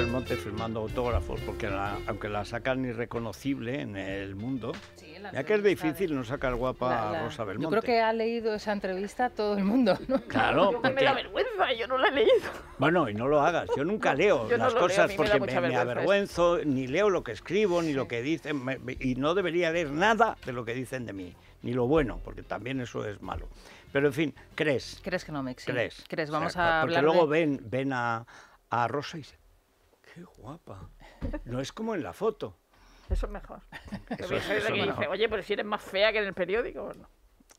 el monte firmando autógrafos, porque aunque la sacan irreconocible en el mundo, ya que es difícil no sacar guapa a Rosa Belmonte. Yo creo que ha leído esa entrevista todo el mundo. Claro, me da vergüenza, yo no la he leído. Bueno, y no lo hagas, yo nunca leo las cosas porque me, avergüenzo, ni leo lo que escribo, ni lo que dicen, y no debería leer nada de lo que dicen de mí, ni lo bueno, porque también eso es malo. Pero en fin, crees. Crees que no me exige. Crees. vamos a hablar. Porque luego ven, ven a, a Rosa y se Qué guapa. No es como en la foto. Eso es mejor. que dice, Oye, pero si eres más fea que en el periódico.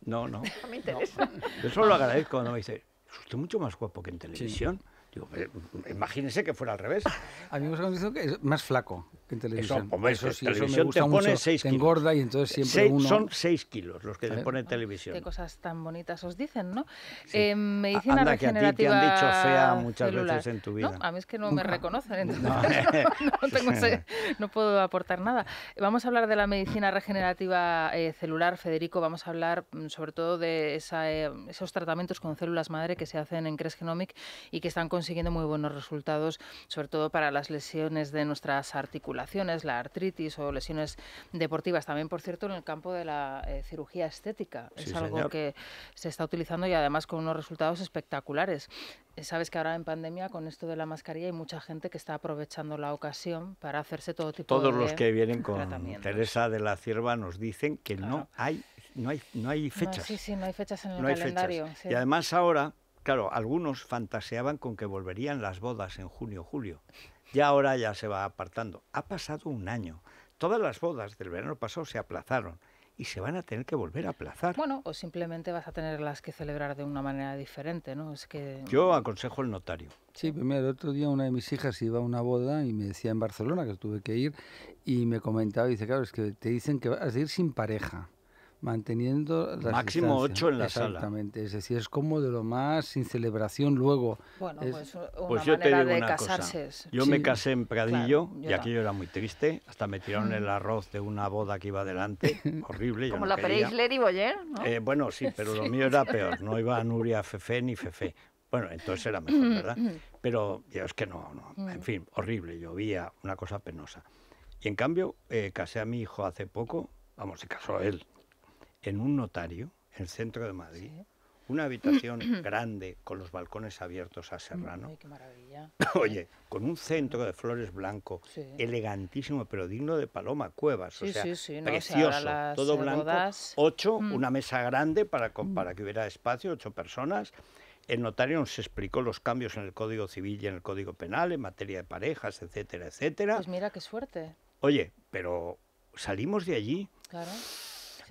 No, no, no. No me interesa. Yo solo lo agradezco cuando me dice, es usted mucho más guapo que en televisión. Digo, imagínese que fuera al revés. A mí me ha dicho que es más flaco en televisión. Eso, gusta te engorda y entonces eh, siempre Son 6 kilos los que te eh, pone ah, televisión. Qué cosas tan bonitas os dicen, ¿no? Eh, medicina Anda, que a ti han dicho fea muchas veces en tu vida. a mí es que no me reconocen, entonces no, puedo aportar nada. Vamos a hablar de la medicina regenerativa celular, Federico, vamos a hablar mm, sobre todo de esos tratamientos con células madre que se hacen en Cres Genomic y que están consiguiendo muy buenos resultados, sobre todo para las lesiones de nuestras articulaciones la artritis o lesiones deportivas. También, por cierto, en el campo de la eh, cirugía estética. es algo que se está utilizando y además con unos resultados espectaculares. Eh, sabes que ahora en pandemia, con esto de la mascarilla, hay mucha gente que está aprovechando la ocasión para hacerse todo tipo Todos de Todos los que vienen con Teresa de la Cierva nos dicen que no hay no hay, no hay fechas. sí, sí, no hay fechas en el calendario. Y además ahora, claro, algunos fantaseaban con que volverían las bodas en junio, julio. Ya ahora ya se va apartando. Ha pasado un año. Todas las bodas del verano pasado se aplazaron y se van a tener que volver a aplazar. Bueno, o simplemente vas a tener las que celebrar de una manera diferente, ¿no? Es que Yo aconsejo el notario. Sí, mira, el otro día una de mis hijas iba a una boda y me decía en Barcelona que tuve que ir y me comentaba dice, "Claro, es que te dicen que vas a ir sin pareja." manteniendo máximo ocho en la sala. Exactamente, es decir, es como de lo más sin celebración luego. Bueno, pues, una pues yo manera de casarse. Yo me casé en Pradillo y aquello era muy triste, hasta me tiraron el mm. arroz de una boda que iba adelante, horrible. Como la y Boyer, eh, bueno, sí, pero lo mío era peor, no iba a Nuria Fefe ni Fefe. Bueno, entonces era mejor, mm, ¿verdad? Mm. Pero es que no, no, en fin, horrible, llovía, una cosa penosa. Y en cambio, eh, casé a mi hijo hace poco, vamos, se casó él, en un notario, en el centro de Madrid, una habitación grande con los balcones abiertos a Serrano. Ay, qué maravilla. Oye, con un centro de flores blanco, elegantísimo, pero digno de Paloma Cuevas, o sea, precioso, todo blanco, eh, ocho, mm. una mesa grande para, mm. para que hubiera espacio, ocho personas. El notario nos explicó los cambios en el Código Civil y en el Código Penal, en materia de parejas, etcétera, etcétera. Pues mira qué suerte. Oye, pero salimos de allí claro.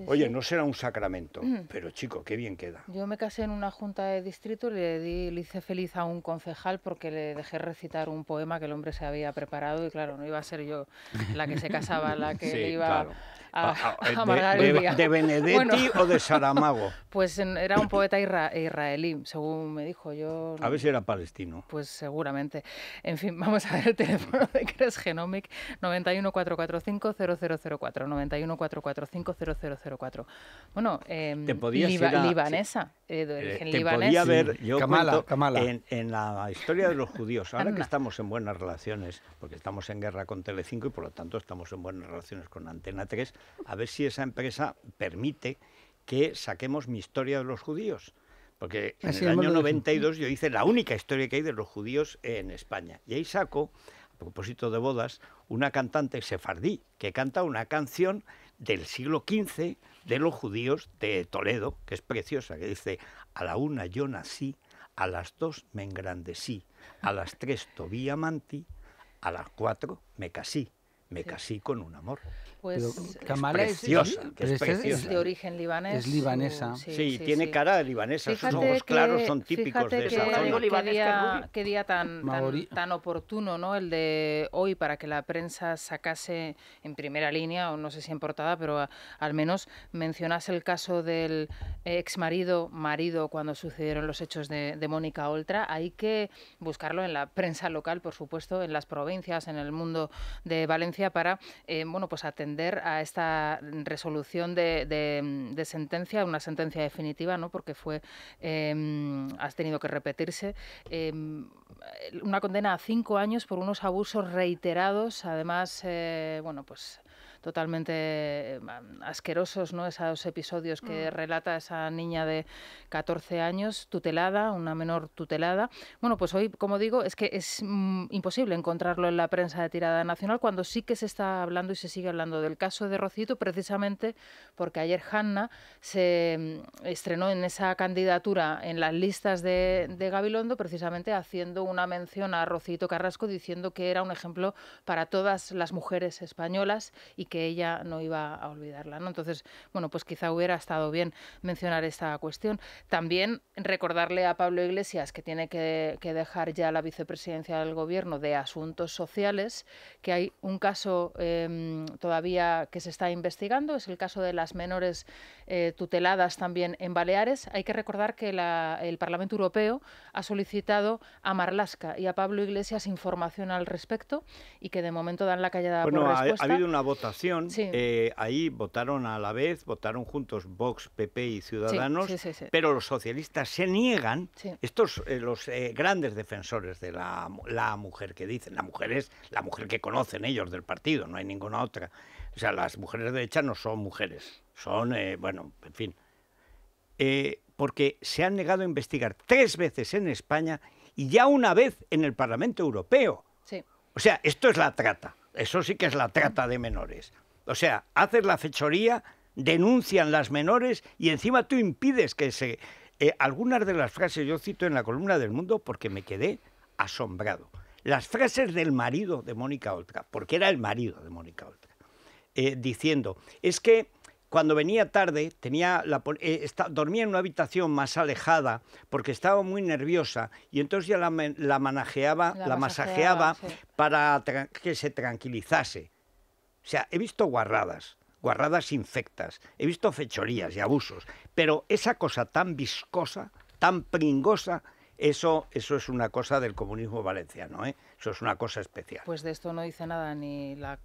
Oye, no será un sacramento, mm. pero chico, qué bien queda. Yo me casé en una junta de distrito y le, di, hice feliz a un concejal porque le dejé recitar un poema que el hombre se había preparado y claro, no iba a ser yo la que se casaba, la que iba... Ah, ah, ah, eh, de, Benedetti o de Saramago? Pues era un poeta israelí, según me dijo yo. A ver si era palestino. Pues seguramente. En fin, vamos a ver el teléfono de Cres Genomic 914450004, 914450004. Bueno, eh, ¿Te liba, libanesa, sí. eh, de eh, te Podía ver, yo Kamala, En, la historia de los judíos, ahora que estamos en buenas relaciones, porque estamos en guerra con Telecinco y por lo tanto estamos en buenas relaciones con Antena 3, a ver si esa empresa permite que saquemos mi historia de los judíos. Porque en el año 92 yo hice la única historia que hay de los judíos en España. Y ahí saco, a propósito de bodas, una cantante sefardí que canta una canción del siglo XV de los judíos de Toledo, que es preciosa, que dice, a la una yo nací, a las dos me engrandecí, a las tres tobía amanti, a las cuatro me casí, me casé con un amor. Pues es preciosa, es, de origen libanés. Es libanesa. Uh, sí, tiene cara de libanesa. Sus ojos claros son típicos de esa Qué día, tan, tan, oportuno, ¿no? El de hoy para que la prensa sacase en primera línea, o no sé si en portada, pero al menos mencionase el caso del ex marido, marido, cuando sucedieron los hechos de, de Mónica Oltra. Hay que buscarlo en la prensa local, por supuesto, en las provincias, en el mundo de Valencia para eh, bueno, pues atender a esta resolución de, sentencia, una sentencia definitiva, ¿no? porque fue em, has tenido que repetirse. Em, una condena a cinco años por unos abusos reiterados, además, eh, bueno, pues totalmente eh, asquerosos, ¿no? Esos episodios que mm. relata esa niña de 14 años, tutelada, una menor tutelada. Bueno, pues hoy, como digo, es que es mm, imposible encontrarlo en la prensa de tirada nacional cuando sí que se está hablando y se sigue hablando del caso de Rocito, precisamente porque ayer Hanna se mm, estrenó en esa candidatura en las listas de, de Gabilondo, precisamente haciendo una mención a Rocito Carrasco diciendo que era un ejemplo para todas las mujeres españolas y que ella no iba a olvidarla. ¿no? Entonces, bueno, pues quizá hubiera estado bien mencionar esta cuestión. También recordarle a Pablo Iglesias que tiene que, dejar ya la vicepresidencia del Gobierno de Asuntos Sociales, que hay un caso em, todavía que se está investigando, es el caso de las menores eh, tuteladas también en Baleares. Hay que recordar que el Parlamento Europeo ha solicitado a Marlasca y a Pablo Iglesias información al respecto y que de momento dan la callada por respuesta. Ha, ha habido una votación, eh, ahí votaron a la vez, votaron juntos Vox, PP y Ciudadanos, pero los socialistas se niegan, estos eh, los grandes defensores de la, la mujer que dicen, la mujer es la mujer que conocen ellos del partido, no hay ninguna otra. O sea, las mujeres de derecha no son mujeres son, eh, bueno, en fin, eh, porque se han negado a investigar tres veces en España y ya una vez en el Parlamento Europeo. O sea, esto es la trata, eso sí que es la trata de menores. O sea, haces la fechoría, denuncian las menores y encima tú impides que se... Eh, algunas de las frases yo cito en la columna del mundo porque me quedé asombrado. Las frases del marido de Mónica Oltra, porque era el marido de Mónica Oltra, diciendo, es que cuando venía tarde, tenía la, eh, dormía en una habitación más alejada porque estaba muy nerviosa y entonces ya la, manajeaba, la, masajeaba, para que se tranquilizase. O sea, he visto guarradas, guarradas infectas, he visto fechorías y abusos, pero esa cosa tan viscosa, tan pringosa, eso, eso es una cosa del comunismo valenciano, ¿eh? eso es una cosa especial. Pues de esto no dice nada ni la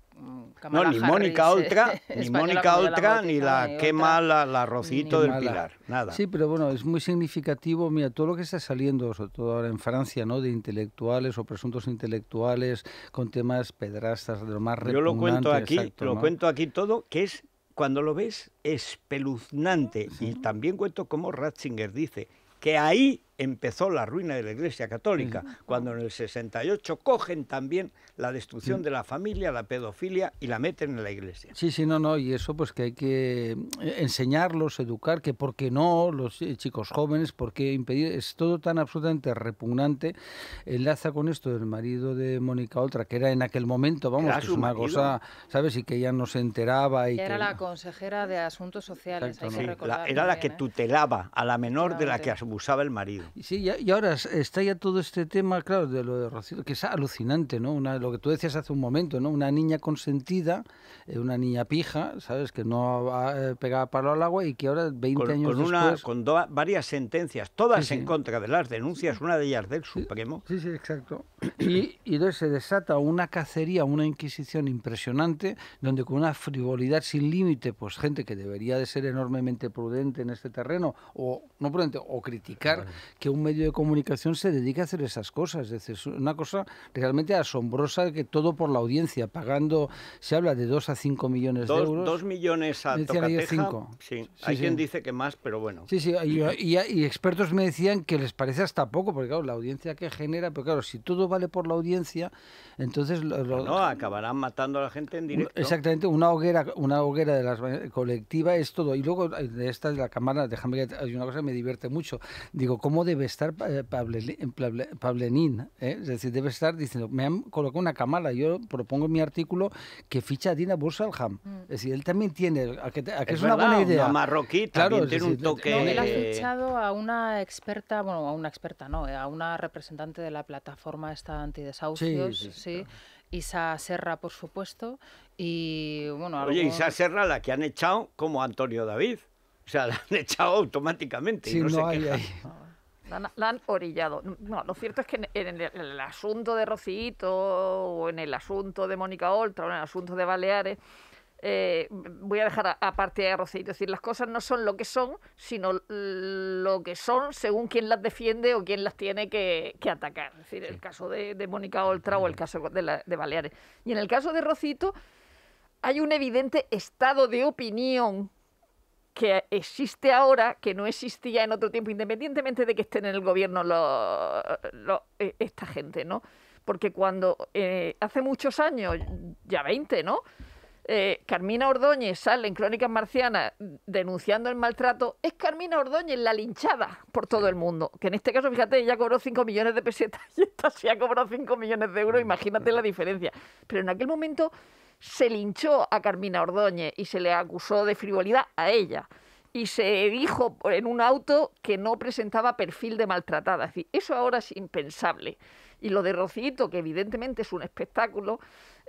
Cámara mm, No, ni Mónica eh, Oltra, ni Mónica Oltra, ni la, quema la, arrocito Rocito del Pilar, nada. Sí, pero bueno, es muy significativo, mira, todo lo que está saliendo, sobre todo ahora en Francia, ¿no? De intelectuales o presuntos intelectuales con temas pedrastas, de lo más Yo lo cuento aquí, lo cuento aquí todo, que es cuando lo ves espeluznante. Y también cuento cómo Ratzinger dice que ahí empezó la ruina de la Iglesia Católica, cuando en el 68 cogen también la destrucción mm. de la familia, la pedofilia y la meten en la Iglesia. Sí, sí, no, no, y eso pues que hay que eh, enseñarlos, educar, que por qué no, los eh, chicos jóvenes, por qué impedir, es todo tan absolutamente repugnante. Enlaza con esto del marido de Mónica Oltra, que era en aquel momento, vamos, que es una cosa, ¿sabes? Y que ella no se enteraba. Y era la consejera de Asuntos Sociales, Era la que ¿eh? tutelaba a la menor de la que abusaba el marido. Sí, y, ahora está ya todo este tema, claro, de lo de Rocío, que es alucinante, ¿no? Una, lo que tú decías hace un momento, ¿no? Una niña consentida, eh, una niña pija, ¿sabes? Que no eh, pegaba palo al agua y que ahora, 20 años después... con varias sentencias, todas en contra de las denuncias, una de ellas del Supremo. Sí, sí, exacto. Y, y entonces se desata una cacería, una inquisición impresionante, donde con una frivolidad sin límite, pues gente que debería de ser enormemente prudente en este terreno, o no prudente, o criticar, que un medio de comunicación se dedique a hacer esas cosas. Es decir, una cosa realmente asombrosa que todo por la audiencia, pagando, se habla de 2 a 5 millones de euros. 2 millones a Tocateja. Cinco. Sí. hay quien dice que más, pero bueno. Sí, sí, y, expertos me decían que les parece hasta poco, porque claro, la audiencia que genera, pero claro, si todo vale por la audiencia, entonces... Lo, no, acabarán matando a la gente en directo. Exactamente, una hoguera, una hoguera de las eh, colectiva es todo. Y luego, eh, de esta de la cámara, déjame que hay una cosa que me divierte mucho. Digo, ¿cómo debe estar eh, Pablenin, ¿eh? es decir, debe estar diciendo, me han colocado una camala, yo propongo mi artículo que ficha a Dina Bursalham. Mm. Es decir, él también tiene, a es, una buena idea. marroquí claro, tiene un toque... él ha fichado a una experta, bueno, a una experta no, eh, a una representante de la plataforma esta antidesahucios, sí, Isa Serra, por supuesto, y bueno... Oye, Isa Serra, la que han echado como Antonio David. O sea, la han echado automáticamente. Sí, y no, se La han, orillado. No, lo cierto es que en, el, asunto de Rocito, o en el asunto de Mónica Oltra, o en el asunto de Baleares, eh, voy a dejar aparte a, Rocito. Es decir, las cosas no son lo que son, sino lo que son según quién las defiende o quién las tiene que, atacar. Es decir, el caso de, Mónica Oltra o el caso de Baleares. Y en el caso de Rocito, hay un evidente estado de opinión que existe ahora, que no existía en otro tiempo, independientemente de que estén en el gobierno eh, esta gente, ¿no? Porque cuando eh, hace muchos años, ya 20, ¿no? Eh, Carmina Ordóñez sale en Crónicas Marcianas denunciando el maltrato, es Carmina Ordóñez la linchada por todo el mundo. Que en este caso, fíjate, ella cobró 5 millones de pesetas y esta sí ha cobrado 5 millones de euros, mm, imagínate mm. la diferencia. Pero en aquel momento se linchó a Carmina Ordóñez y se le acusó de frivolidad a ella. Y se dijo en un auto que no presentaba perfil de maltratada. Es decir, eso ahora es impensable. Y lo de Rocito, que evidentemente es un espectáculo,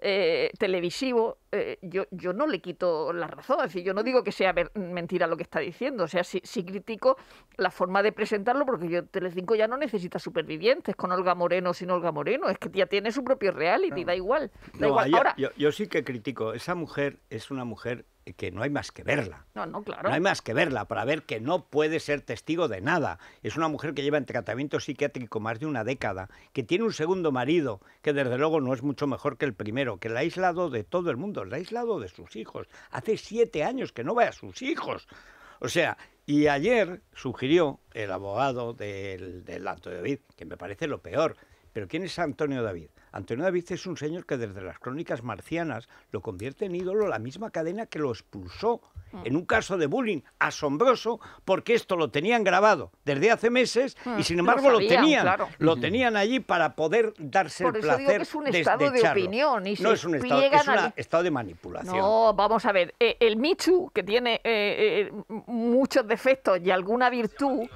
eh, televisivo, eh, yo, yo no le quito la razón. Es decir, yo no digo que sea mentira lo que está diciendo. O sea, sí, critico la forma de presentarlo porque yo Telecinco ya no necesita supervivientes con Olga Moreno sin Olga Moreno. Es que ya tiene su propio reality, da igual. Da igual. Ahora, yo sí que critico. Esa mujer es una mujer que no hay más que verla. No, no, claro. No hay más que verla para ver que no puede ser testigo de nada. Es una mujer que lleva en tratamiento psiquiátrico más de una década, que tiene un segundo marido, que desde luego no es mucho mejor que el primero, que la ha aislado de todo el mundo, la ha aislado de sus hijos. Hace siete años que no ve a sus hijos. O sea, y ayer sugirió el abogado del, del Antonio David, que me parece lo peor. Pero ¿quién es Antonio David? Antonio David es un señor que desde las crónicas marcianas lo convierte en ídolo la misma cadena que lo expulsó mm. en un caso de bullying asombroso porque esto lo tenían grabado desde hace meses y mm. sin embargo lo, tenían lo tenían allí para poder darse el placer es un estado de, opinión no es un estado de manipulación. No, vamos a ver, eh, el Michu que tiene eh, eh, muchos defectos y alguna virtud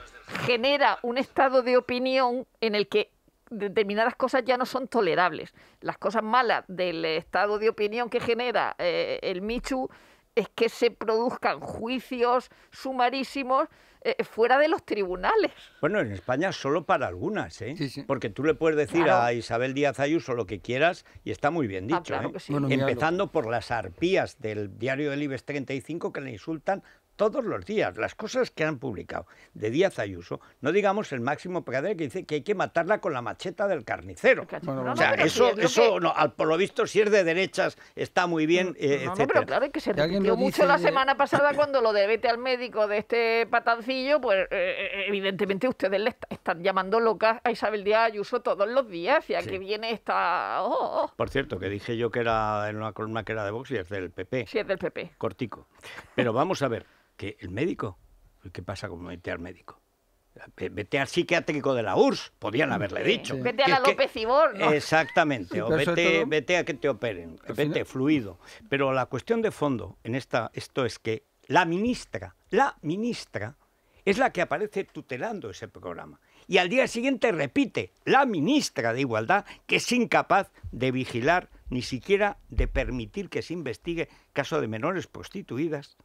genera un estado de opinión en el que determinadas cosas ya no son tolerables. Las cosas malas del estado de opinión que genera eh, el Michu es que se produzcan juicios sumarísimos eh, fuera de los tribunales. Bueno, en España solo para algunas, ¿eh? Porque tú le puedes decir a Isabel Díaz Ayuso lo que quieras y está muy bien ah, dicho. ¿eh? Empezando por las arpías del diario del IBEX 35 que le insultan todos los días, las cosas que han publicado de Díaz Ayuso, no digamos el máximo pecadero que dice que hay que matarla con la macheta del carnicero. o sea, eso, eso no, por lo visto, si es de derechas, está muy bien, mm, etc. Eh, no, pero claro, que se repitió mucho la semana pasada cuando lo de vete al médico de este patancillo, pues eh, eh, evidentemente ustedes le están llamando loca a Isabel Díaz Ayuso todos los días, y aquí viene esta... Oh, oh, oh. Por cierto, que dije yo que era en una columna que era de Vox y es del PP. Sí, es del PP. Cortico. Pero vamos a ver, el médico. ¿Qué pasa con meter al médico? Vete al psiquiátrico de la URSS, podían haberle dicho. Vete a la López Ibor. Exactamente, o vete, a que te operen, vete fluido. Pero la cuestión de fondo en esta, esto es que la ministra, la ministra, es la que aparece tutelando ese programa. Y al día siguiente repite, la ministra de Igualdad, que es incapaz de vigilar, ni siquiera de permitir que se investigue caso de menores prostituidas,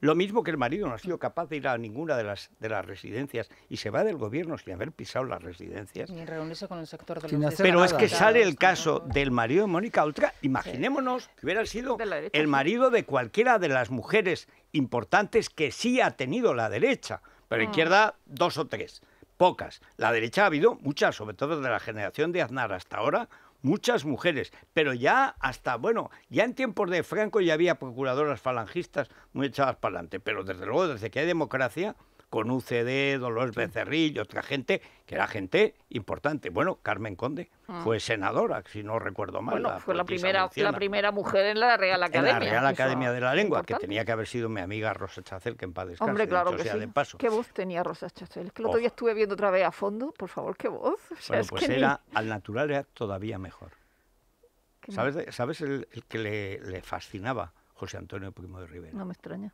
lo mismo que el marido no ha sido capaz de ir a ninguna de las, de las residencias y se va del gobierno sin haber pisado las residencias. Ni reunirse con el sector de los Pero es que sale el caso del marido de Mónica Ultra, Imaginémonos que hubiera sido el marido de cualquiera de las mujeres importantes que sí ha tenido la derecha, pero mm. izquierda dos o tres, pocas. La derecha ha habido muchas, sobre todo de la generación de Aznar hasta ahora, muchas mujeres, pero ya hasta, bueno, ya en tiempos de Franco ya había procuradoras falangistas muy echadas para adelante, pero desde luego desde que hay democracia, con UCD, Dolores Becerril y otra gente, que era gente importante. Bueno, Carmen Conde ah. fue senadora, si no recuerdo mal. Bueno, fue la primera, la primera mujer en la Real Academia. En la Real Academia de la Lengua, que tenía que haber sido mi amiga Rosa Chacel, que en paz descanse, que de paso. ¿Qué voz tenía Rosa Chacel? Es que el otro día estuve viendo otra vez a fondo, por favor, qué voz. bueno, pues era, al natural era todavía mejor. ¿Sabes, ¿Sabes, el, que le, le fascinaba José Antonio Primo de Rivera? No me extraña.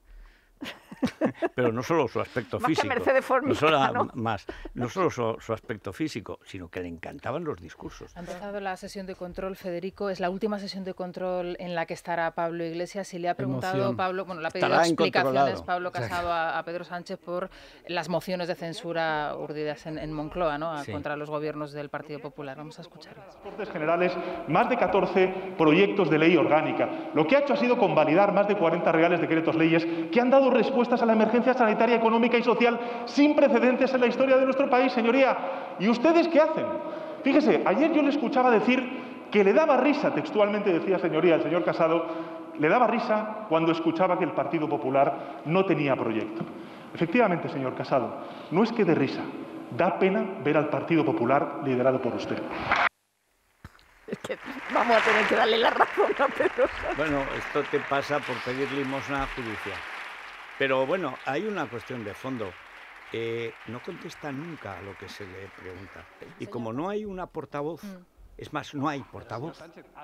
Pero no solo su aspecto físico. Que no solo, Más, no solo su, aspecto físico, sino que le encantaban los discursos. Ha empezado la sesión de control, Federico. Es la última sesión de control en la que estará Pablo Iglesias. Y le ha preguntado Pablo, bueno, le ha pedido explicaciones Pablo Casado a, Pedro Sánchez por las mociones de censura urdidas en, Moncloa, ¿no? Contra los gobiernos del Partido Popular. Vamos a escuchar. Cortes Generales, más de 14 proyectos de ley orgánica. Lo que ha hecho ha sido convalidar más de 40 reales decretos leyes que han dado respuestas a la emergencia sanitaria, económica y social sin precedentes en la historia de nuestro país, señoría. ¿Y ustedes qué hacen? Fíjese, ayer yo le escuchaba decir que le daba risa, textualmente decía, señoría, el señor Casado, le daba risa cuando escuchaba que el Partido Popular no tenía proyecto. Efectivamente, señor Casado, no es que dé risa, da pena ver al Partido Popular liderado por usted. Es que vamos a tener que darle la razón a Pedro Bueno, esto te pasa por pedir limosna judicial. Pero bueno, hay una cuestión de fondo. Eh, no contesta nunca a lo que se le pregunta. Y como no hay una portavoz... Mm. Es más, no hay portavoz,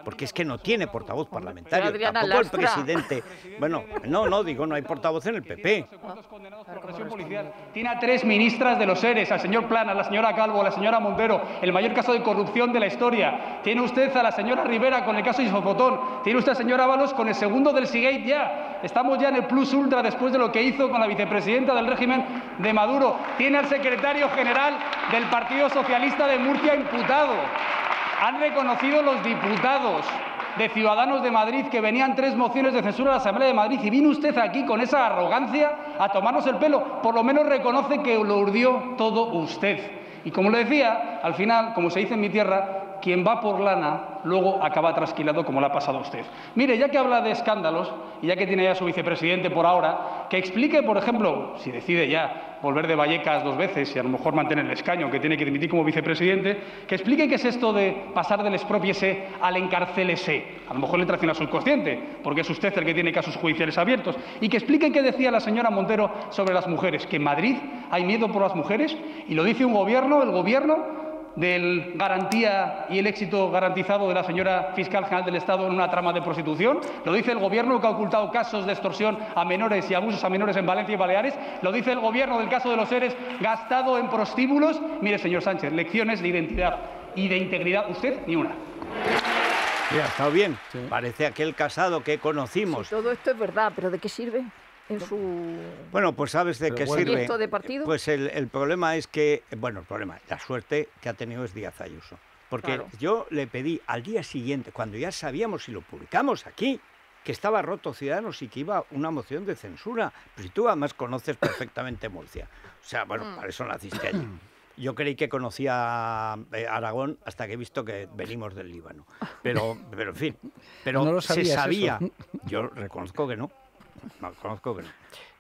porque es que no tiene portavoz parlamentario, tampoco el presidente. Bueno, no, no, digo, no hay portavoz en el PP. Tiene a tres ministras de los seres al señor Plana, a la señora Calvo, a la señora Montero, el mayor caso de corrupción de la historia. Tiene usted a la señora Rivera con el caso Isopotón. tiene usted a la señora Ábalos con el segundo del Seagate ya. Estamos ya en el plus ultra después de lo que hizo con la vicepresidenta del régimen de Maduro. Tiene al secretario general del Partido Socialista de Murcia imputado. Han reconocido los diputados de Ciudadanos de Madrid que venían tres mociones de censura a la Asamblea de Madrid y vino usted aquí con esa arrogancia a tomarnos el pelo. Por lo menos reconoce que lo urdió todo usted. Y como le decía, al final, como se dice en mi tierra, quien va por lana luego acaba trasquilado como le ha pasado a usted. Mire, ya que habla de escándalos, y ya que tiene ya su vicepresidente por ahora, que explique, por ejemplo, si decide ya volver de Vallecas dos veces y a lo mejor mantener el escaño, que tiene que dimitir como vicepresidente, que explique qué es esto de pasar del expropiese al encarcélese. A lo mejor le traiciona su subconsciente, porque es usted el que tiene casos judiciales abiertos. Y que explique qué decía la señora Montero sobre las mujeres, que en Madrid hay miedo por las mujeres, y lo dice un gobierno, el gobierno del garantía y el éxito garantizado de la señora fiscal general del Estado en una trama de prostitución? ¿Lo dice el Gobierno que ha ocultado casos de extorsión a menores y abusos a menores en Valencia y Baleares? ¿Lo dice el Gobierno del caso de los seres gastado en prostíbulos? Mire, señor Sánchez, lecciones de identidad y de integridad, usted ni una. Ya, ha estado bien. Parece aquel casado que conocimos. todo esto es verdad, pero ¿de qué sirve? Bueno, pues sabes de qué sirve. Pues el, problema es que, bueno, el problema, la suerte que ha tenido es Díaz Ayuso. Porque yo le pedí al día siguiente, cuando ya sabíamos y lo publicamos aquí, que estaba roto Ciudadanos y que iba una moción de censura. Pero pues, si tú además conoces perfectamente Murcia. O sea, bueno, mm. para eso naciste allí. Yo creí que conocía eh, Aragón hasta que he visto que venimos del Líbano. Pero, pero en fin, pero se sabía. Yo reconozco que no pero...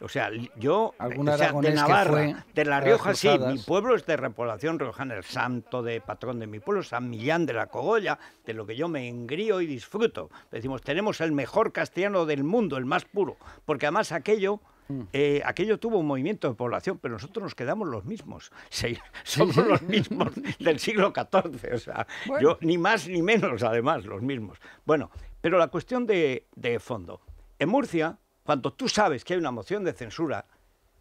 o sea, yo o sea, de Navarra, de La Rioja, sí, mi pueblo es de repoblación riojana, el santo de patrón de mi pueblo, San Millán de la Cogolla, de lo que yo me engrío y disfruto. Decimos, tenemos el mejor castellano del mundo, el más puro, porque además aquello... Mm. Eh, aquello tuvo un movimiento de población, pero nosotros nos quedamos los mismos. somos los mismos del siglo XIV. O sea, yo, ni más ni menos, además, los mismos. Bueno, pero la cuestión de, de fondo. En Murcia, cuando tú sabes que hay una moción de censura,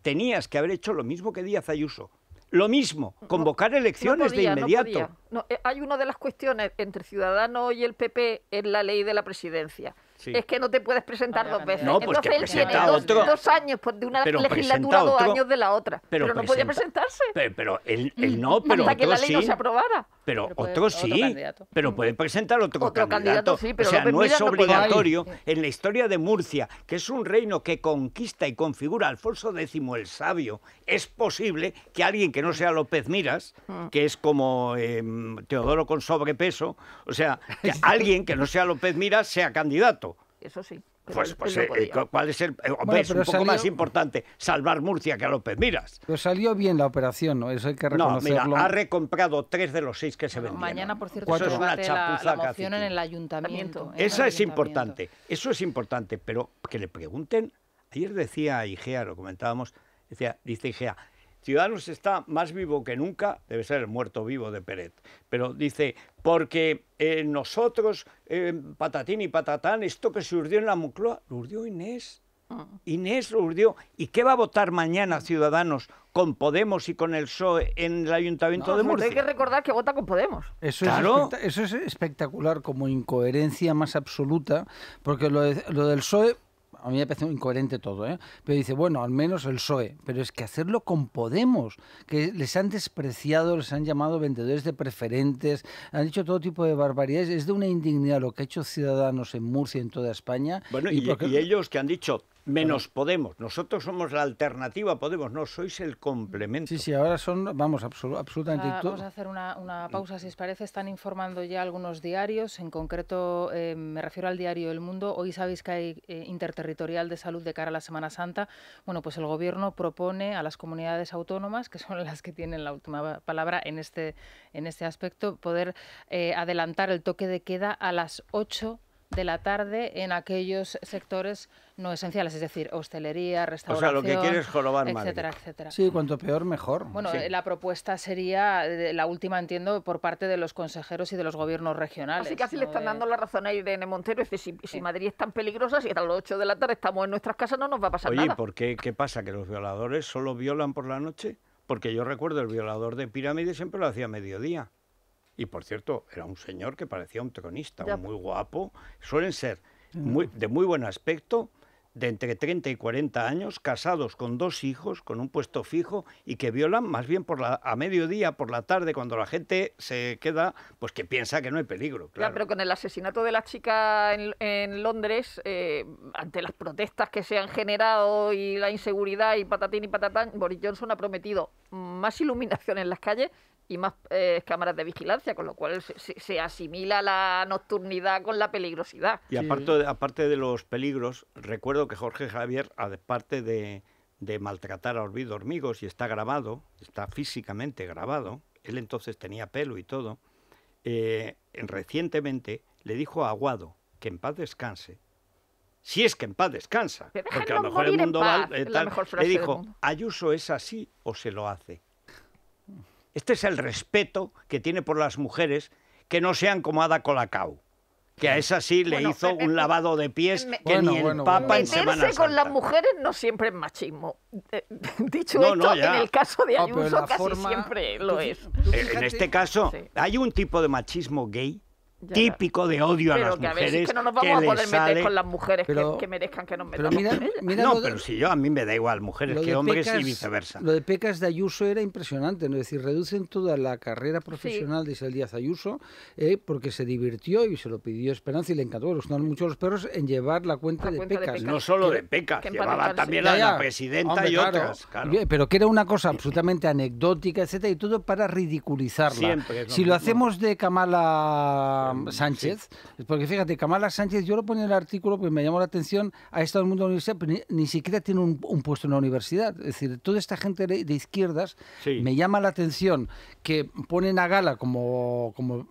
tenías que haber hecho lo mismo que Díaz Ayuso. Lo mismo, convocar elecciones de inmediato. No eh, hay una de las cuestiones entre Ciudadanos y el PP en la ley de la presidencia. Es que no te puedes presentar dos pues veces. No, Entonces él tiene dos, dos, años pues, de una legislatura, dos años de la otra. Pero, no podía presentarse. Pero, él, no, pero Hasta que la ley no se aprobara. Pero, otro sí, pero mm. puede presentar otro, candidato. o sea, no es obligatorio. en la historia de Murcia, que es un reino que conquista y configura Alfonso X el Sabio, es posible que alguien que no sea López Miras, mm. que es como em, Teodoro con sobrepeso, o sea, que alguien que no sea López Miras sea candidato. Eso sí pues, pues eh, ¿cuál es el...? Eh, hombre, es un poco más importante salvar Murcia que a López Miras. Pero salió bien la operación, ¿no? Eso hay que reconocerlo. No, mira, ha recomprado tres de los seis que se vendieron. Mañana, por cierto, Eso es una hacer la, en el ayuntamiento. Esa es importante, eso es importante, pero que le pregunten... Ayer decía Igea, lo comentábamos, decía, dice Igea, Ciudadanos está más vivo que nunca, debe ser el muerto vivo de Peret, pero dice, porque eh, nosotros, eh, patatín y patatán, esto que se urdió en la Mucloa, lo urdió Inés. Ah. Inés lo urdió. ¿Y qué va a votar mañana Ciudadanos con Podemos y con el PSOE en el Ayuntamiento de Murcia? Hay que recordar que vota con Podemos. Eso, es, eso es espectacular como incoherencia más absoluta, porque lo, lo del PSOE a mí me parece incoherente todo, ¿eh? pero dice, bueno, al menos el PSOE, pero es que hacerlo con Podemos, que les han despreciado, les han llamado vendedores de preferentes, han dicho todo tipo de barbaridades, es de una indignidad lo que ha hecho Ciudadanos en Murcia, y en toda España. Bueno, y ellos que han dicho Menos Podemos. Nosotros somos la alternativa Podemos, no sois el complemento. Sí, sí, ahora son, vamos, absolutamente. Ah, vamos a hacer una, mm. pausa, si os parece. Están informando ya algunos diarios, en concreto eh, me refiero al diario El Mundo. Hoy sabéis que hay eh, interterritorial de salud de cara a la Semana Santa. Bueno, pues el Gobierno propone a las comunidades autónomas, que son las que tienen la última palabra en este, en este aspecto, poder eh, adelantar el toque de queda a las 8 de la tarde en aquellos sectores no esenciales, es decir, hostelería, restauración, lo que etcétera, etcétera. Sí, cuanto peor mejor. Bueno, eh, la propuesta sería eh, la última, entiendo, por parte de los consejeros y de los gobiernos regionales. Así que así le están eh, dando la razón a Irene Montero, es decir, si, Madrid es tan peligrosa, si a las 8 de la tarde estamos en nuestras casas no nos va a pasar nada. Oye, ¿por qué qué pasa que los violadores solo violan por la noche? Porque yo recuerdo el violador de pirámides siempre lo hacía a mediodía. Y por cierto, era un señor que parecía un tronista, muy guapo. Suelen ser de muy buen aspecto, de entre 30 y 40 años, casados con dos hijos, con un puesto fijo y que violan más bien por la, a mediodía, por la tarde, cuando la gente se queda, pues que piensa que no hay peligro. Claro, pero con el asesinato de la chica en, Londres, eh, ante las protestas que se han generado y la inseguridad y patatín y patatán, Boris Johnson ha prometido más iluminación en las calles y más eh, cámaras de vigilancia, con lo cual se, asimila la nocturnidad con la peligrosidad. Y aparte, aparte de los peligros, recuerdo que Jorge Javier, aparte de, de maltratar a Olvido Hormigos, y está grabado, está físicamente grabado, él entonces tenía pelo y todo, eh, recientemente le dijo a Aguado que en paz descanse, si es que en paz descansa, porque a lo mejor el mundo va, eh, le dijo, Ayuso es así o se lo hace. Este es el respeto que tiene por las mujeres que no sean como Ada Colacao que a esa sí le hizo eh, eh, un eh, lavado de pies que ni el Papa en Semana Santa. con las mujeres no siempre es machismo. dicho esto, en el caso de Ayuso casi siempre lo es. En este caso, ¿hay un tipo de machismo gay? típico de odio a las que mujeres. A veces que no nos vamos a con las mujeres que, merezcan que nos metamos no, pero si yo, a mí me da igual, mujeres que hombres y viceversa. Lo de Pecas de Ayuso era impresionante, ¿no? es decir, reducen toda la carrera profesional de Isabel Díaz Ayuso ¿eh? porque se divirtió y se lo pidió Esperanza y le encantó, le gustaron mucho los perros, en llevar la cuenta, de, Pecas. No solo de Pecas, llevaba también la, la presidenta y otras. Claro. Pero que era una cosa absolutamente anecdótica, etcétera, y todo para ridiculizarla. si lo hacemos de Kamala... Sánchez, porque fíjate, Kamala Sánchez, yo lo ponía en el artículo porque me llamó la atención, A estado en el mundo de la universidad, ni, siquiera tiene un, puesto en la universidad. Es decir, toda esta gente de, izquierdas me llama la atención que ponen a gala como, como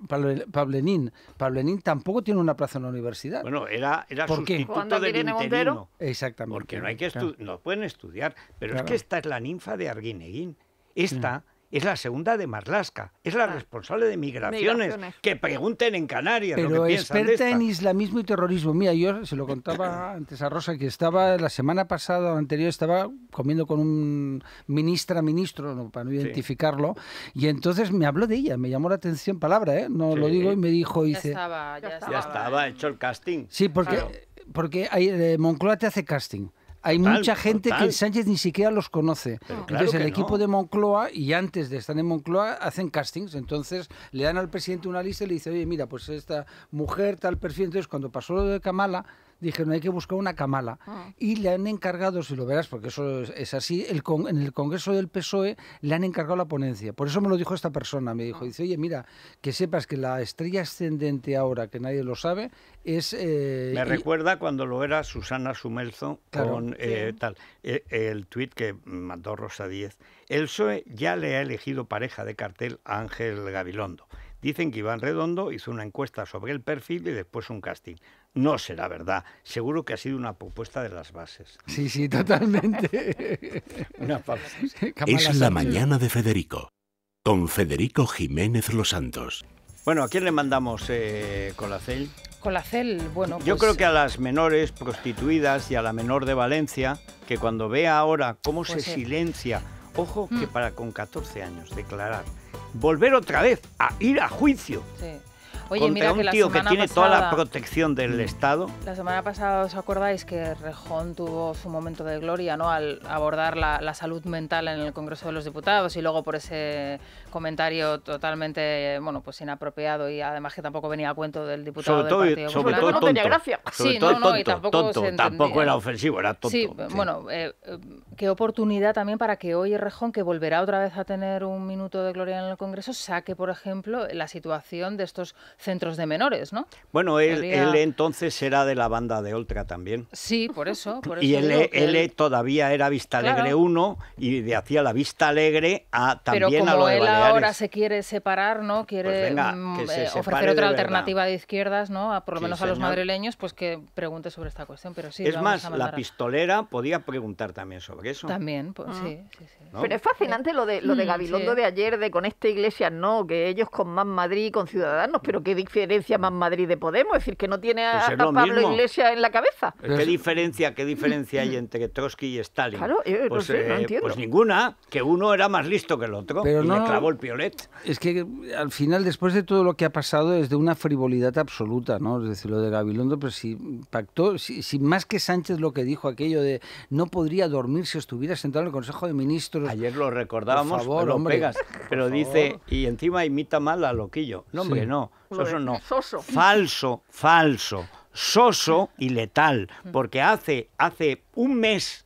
Pablenín. Pablenín tampoco tiene una plaza en la universidad. Bueno, era, era ¿Por sustituto del interino. Exactamente. Porque no, hay que no pueden estudiar, pero es que esta es la ninfa de Arguineguín. Esta es la segunda de Marlaska, es la ah. responsable de migraciones, Que pregunten en Canarias. Pero lo que experta en islamismo y terrorismo. Mira, yo se lo contaba antes a Rosa que estaba la semana pasada o anterior, estaba comiendo con un ministra, ministro, para no identificarlo, y entonces me habló de ella, me llamó la atención palabra, ¿eh? no lo digo, y me dijo, hice. Ya estaba, ya, estaba, hecho el casting. Sí, porque, porque hay, eh, Moncloa te hace casting hay mucha gente que Sánchez ni siquiera los conoce. entonces el equipo de Moncloa, y antes de estar en Moncloa, hacen castings. Entonces le dan al presidente una lista y le dice, oye, mira, pues esta mujer, tal perfil. Entonces cuando pasó lo de Kamala, dijeron hay que buscar una camala. Ah. Y le han encargado, si lo verás, porque eso es, así, el en el Congreso del PSOE le han encargado la ponencia. Por eso me lo dijo esta persona, me dijo, ah. dice, oye, mira, que sepas que la estrella ascendente ahora, que nadie lo sabe, es... Eh, me recuerda cuando lo era Susana Sumelzo con eh, tal, eh, el tuit que mandó Rosa Díez. El PSOE ya le ha elegido pareja de cartel a Ángel Gabilondo. Dicen que Iván Redondo hizo una encuesta sobre el perfil y después un casting no será verdad. Seguro que ha sido una propuesta de las bases. Sí, sí, totalmente. una es la mañana de Federico, con Federico Jiménez Los Santos. Bueno, ¿a quién le mandamos eh, Colacel? Colacel, bueno. Yo pues, creo que a las menores prostituidas y a la menor de Valencia, que cuando vea ahora cómo se silencia, ojo que mm. para con 14 años declarar, volver otra vez a ir a juicio. Oye, un que tío que tiene toda la protección del mm. Estado. La semana pasada, ¿os acordáis que Rejón tuvo su momento de gloria ¿no? al abordar la, salud mental en el Congreso de los Diputados y luego por ese comentario totalmente bueno, pues inapropiado y además que tampoco venía a cuento del diputado del todo, Partido sobre Todo no tenía gracia. sí, todo no, no, y tampoco, tonto, tampoco era ofensivo, era tonto. Sí, bueno, eh, eh, qué oportunidad también para que hoy Rejón, que volverá otra vez a tener un minuto de gloria en el Congreso, saque, por ejemplo, la situación de estos centros de menores, ¿no? Bueno, él, entonces era de la banda de Oltra también. Sí, por eso. y él, e, e todavía era Vista Alegre 1 y de hacía la Vista Alegre a, también a los Pero como él ahora se quiere separar, ¿no? Pues quiere mm, eh, ofrecer otra alternativa de izquierdas, ¿no? A, por lo menos a los madrileños, pues que pregunte sobre esta cuestión. Pero sí, es más, la pistolera podía preguntar también sobre eso. También, pues, ah. sí, Pero es fascinante lo de, lo de mm, Gabilondo de ayer, de con esta iglesia no, que ellos con Más Madrid, con Ciudadanos, pero que qué diferencia más Madrid de Podemos, es decir, que no tiene pues a, Pablo Iglesias en la cabeza. ¿Qué diferencia, qué diferencia hay mm. entre Trotsky y Stalin? Claro, eh, pues, no eh, pues entiendo. Pues ninguna, que uno era más listo que el otro Pero y le clavó el piolet. Es que al final, después de todo lo que ha pasado, es de una frivolidad absoluta, ¿no? Es decir, lo de Gabilondo, pero si pactó, si, más que Sánchez lo que dijo aquello de no podría dormir si estuviera sentado en el Consejo de Ministros. Ayer lo recordábamos, pero, pegas, pero dice, y encima imita mal a Loquillo. No, hombre, no. Soso no. Falso, falso. Soso y letal. Porque hace, hace un mes,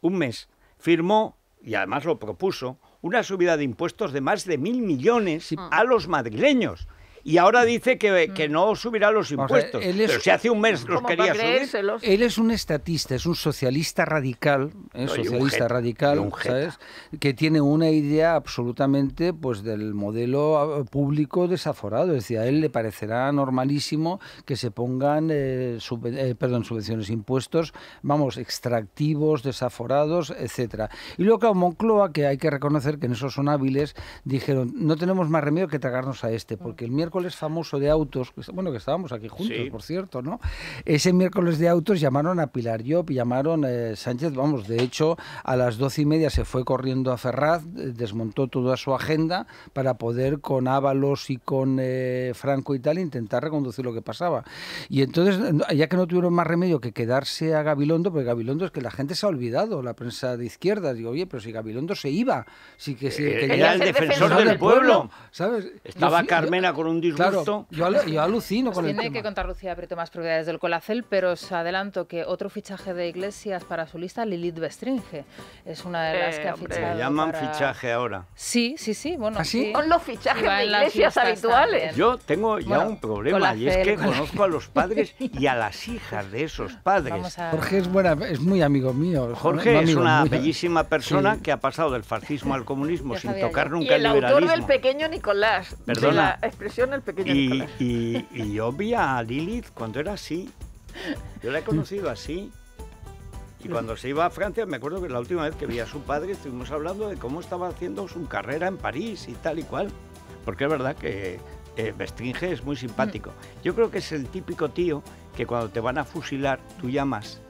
un mes, firmó, y además lo propuso, una subida de impuestos de más de mil millones ah. a los madrileños y ahora mm. dice que, que mm. no subirá los impuestos. pero si hace un mes los quería subir. Él es un estatista, es un socialista radical, ¿eh? socialista radical, ¿sabes? Que tiene una idea absolutamente pues del modelo ah, público desaforado. Es decir, a él le parecerá normalísimo que se pongan eh, eh perdón, subvenciones, impuestos, vamos, extractivos, desaforados, etcétera. Y luego, a Moncloa, que hay que reconocer que en eso son hábiles, dijeron, no tenemos más remedio que tragarnos a este, porque el miércoles miércoles famoso de autos, bueno, que estábamos aquí juntos, por cierto, ¿no? Ese miércoles de autos llamaron a Pilar Llop, llamaron a eh, Sánchez, vamos, de hecho, a las doce y media se fue corriendo a Ferraz, eh, desmontó toda su agenda para poder con Ábalos y con eh, Franco y tal intentar reconducir lo que pasaba. Y entonces, ya que no tuvieron más remedio que quedarse a Gabilondo, porque Gabilondo es que la gente se ha olvidado, la prensa de izquierda, digo, oye, pero si Gabilondo se iba, sí que, se era el defensor del, pueblo, ¿sabes? Estaba Carmena con un yo, alucino pues con tiene tema. Tiene que contar Lucía Prieto más propiedades del Colacel, pero os adelanto que otro fichaje de Iglesias para su lista, Lilith Bestringe, es una de las eh, que ha hombre, fichado. llaman fichaje ahora. Sí, sí, sí. Bueno, ¿Ah, Son los fichajes de Iglesias habituales. Yo tengo ya un problema y es que conozco a los padres y a las hijas de esos padres. Jorge es, buena, es muy amigo mío. Jorge es una bellísima persona que ha pasado del fascismo al comunismo sin tocar nunca y el, el autor del pequeño Nicolás. Perdona. la expresión pequeño y, Y, yo vi a Lilith cuando era así. Yo la he conocido así. Y cuando se iba a Francia, me acuerdo que la última vez que vi a su padre estuvimos hablando de cómo estaba haciendo su carrera en París y tal y cual. Porque es verdad que eh, es muy simpático. Mm. Yo creo que es el típico tío que cuando te van a fusilar, tú llamas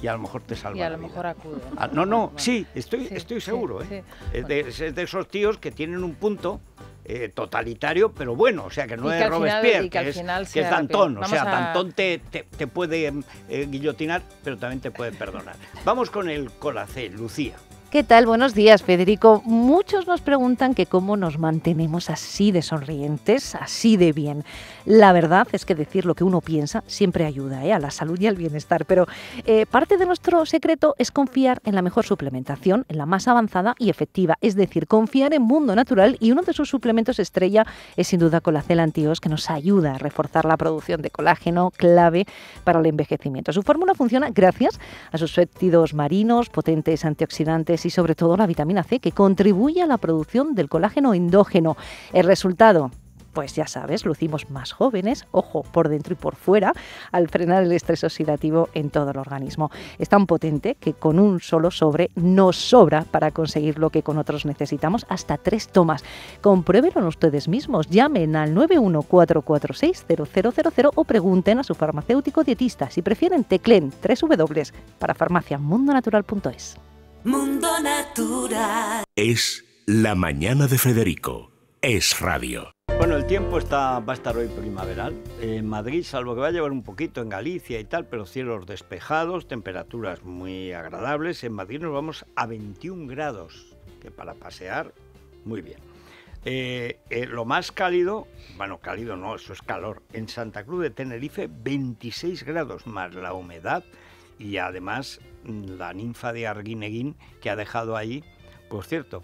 y a lo mejor te salva. Y a lo mejor acude. Ah, ¿no? no, sí, estoy, estoy seguro. ¿eh? es, de, esos tíos que tienen un punto eh, totalitario, pero bueno, o sea, que no es Robespierre, que, es, Dantón, O sea, Dantón te, te, puede eh, guillotinar, pero también te puede perdonar. Vamos con el colacé, Lucía. ¿Qué tal? Buenos días, Federico. Muchos nos preguntan que cómo nos mantenemos así de sonrientes, así de bien. La verdad es que decir lo que uno piensa siempre ayuda ¿eh? a la salud y al bienestar, pero eh, parte de nuestro secreto es confiar en la mejor suplementación, en la más avanzada y efectiva, es decir, confiar en mundo natural y uno de sus suplementos estrella es sin duda Colacel Antios, que nos ayuda a reforzar la producción de colágeno, clave para el envejecimiento. Su fórmula funciona gracias a sus fétidos marinos, potentes antioxidantes, y sobre todo la vitamina C, que contribuye a la producción del colágeno endógeno. El resultado, pues ya sabes, lucimos más jóvenes, ojo, por dentro y por fuera, al frenar el estrés oxidativo en todo el organismo. Es tan potente que con un solo sobre nos sobra para conseguir lo que con otros necesitamos, hasta tres tomas. Compruébenlo ustedes mismos, llamen al 914460000 o pregunten a su farmacéutico dietista. Si prefieren, teclen 3 w para farmaciamundonatural.es. Mundo Natural. Es la mañana de Federico. Es radio. Bueno, el tiempo está, va a estar hoy primaveral. En Madrid, salvo que va a llevar un poquito en Galicia y tal, pero cielos despejados, temperaturas muy agradables. En Madrid nos vamos a 21 grados, que para pasear, muy bien. Eh, eh, lo más cálido, bueno, cálido no, eso es calor. En Santa Cruz de Tenerife, 26 grados más la humedad y además mm, la ninfa de Arguineguín que ha dejado ahí. Por cierto,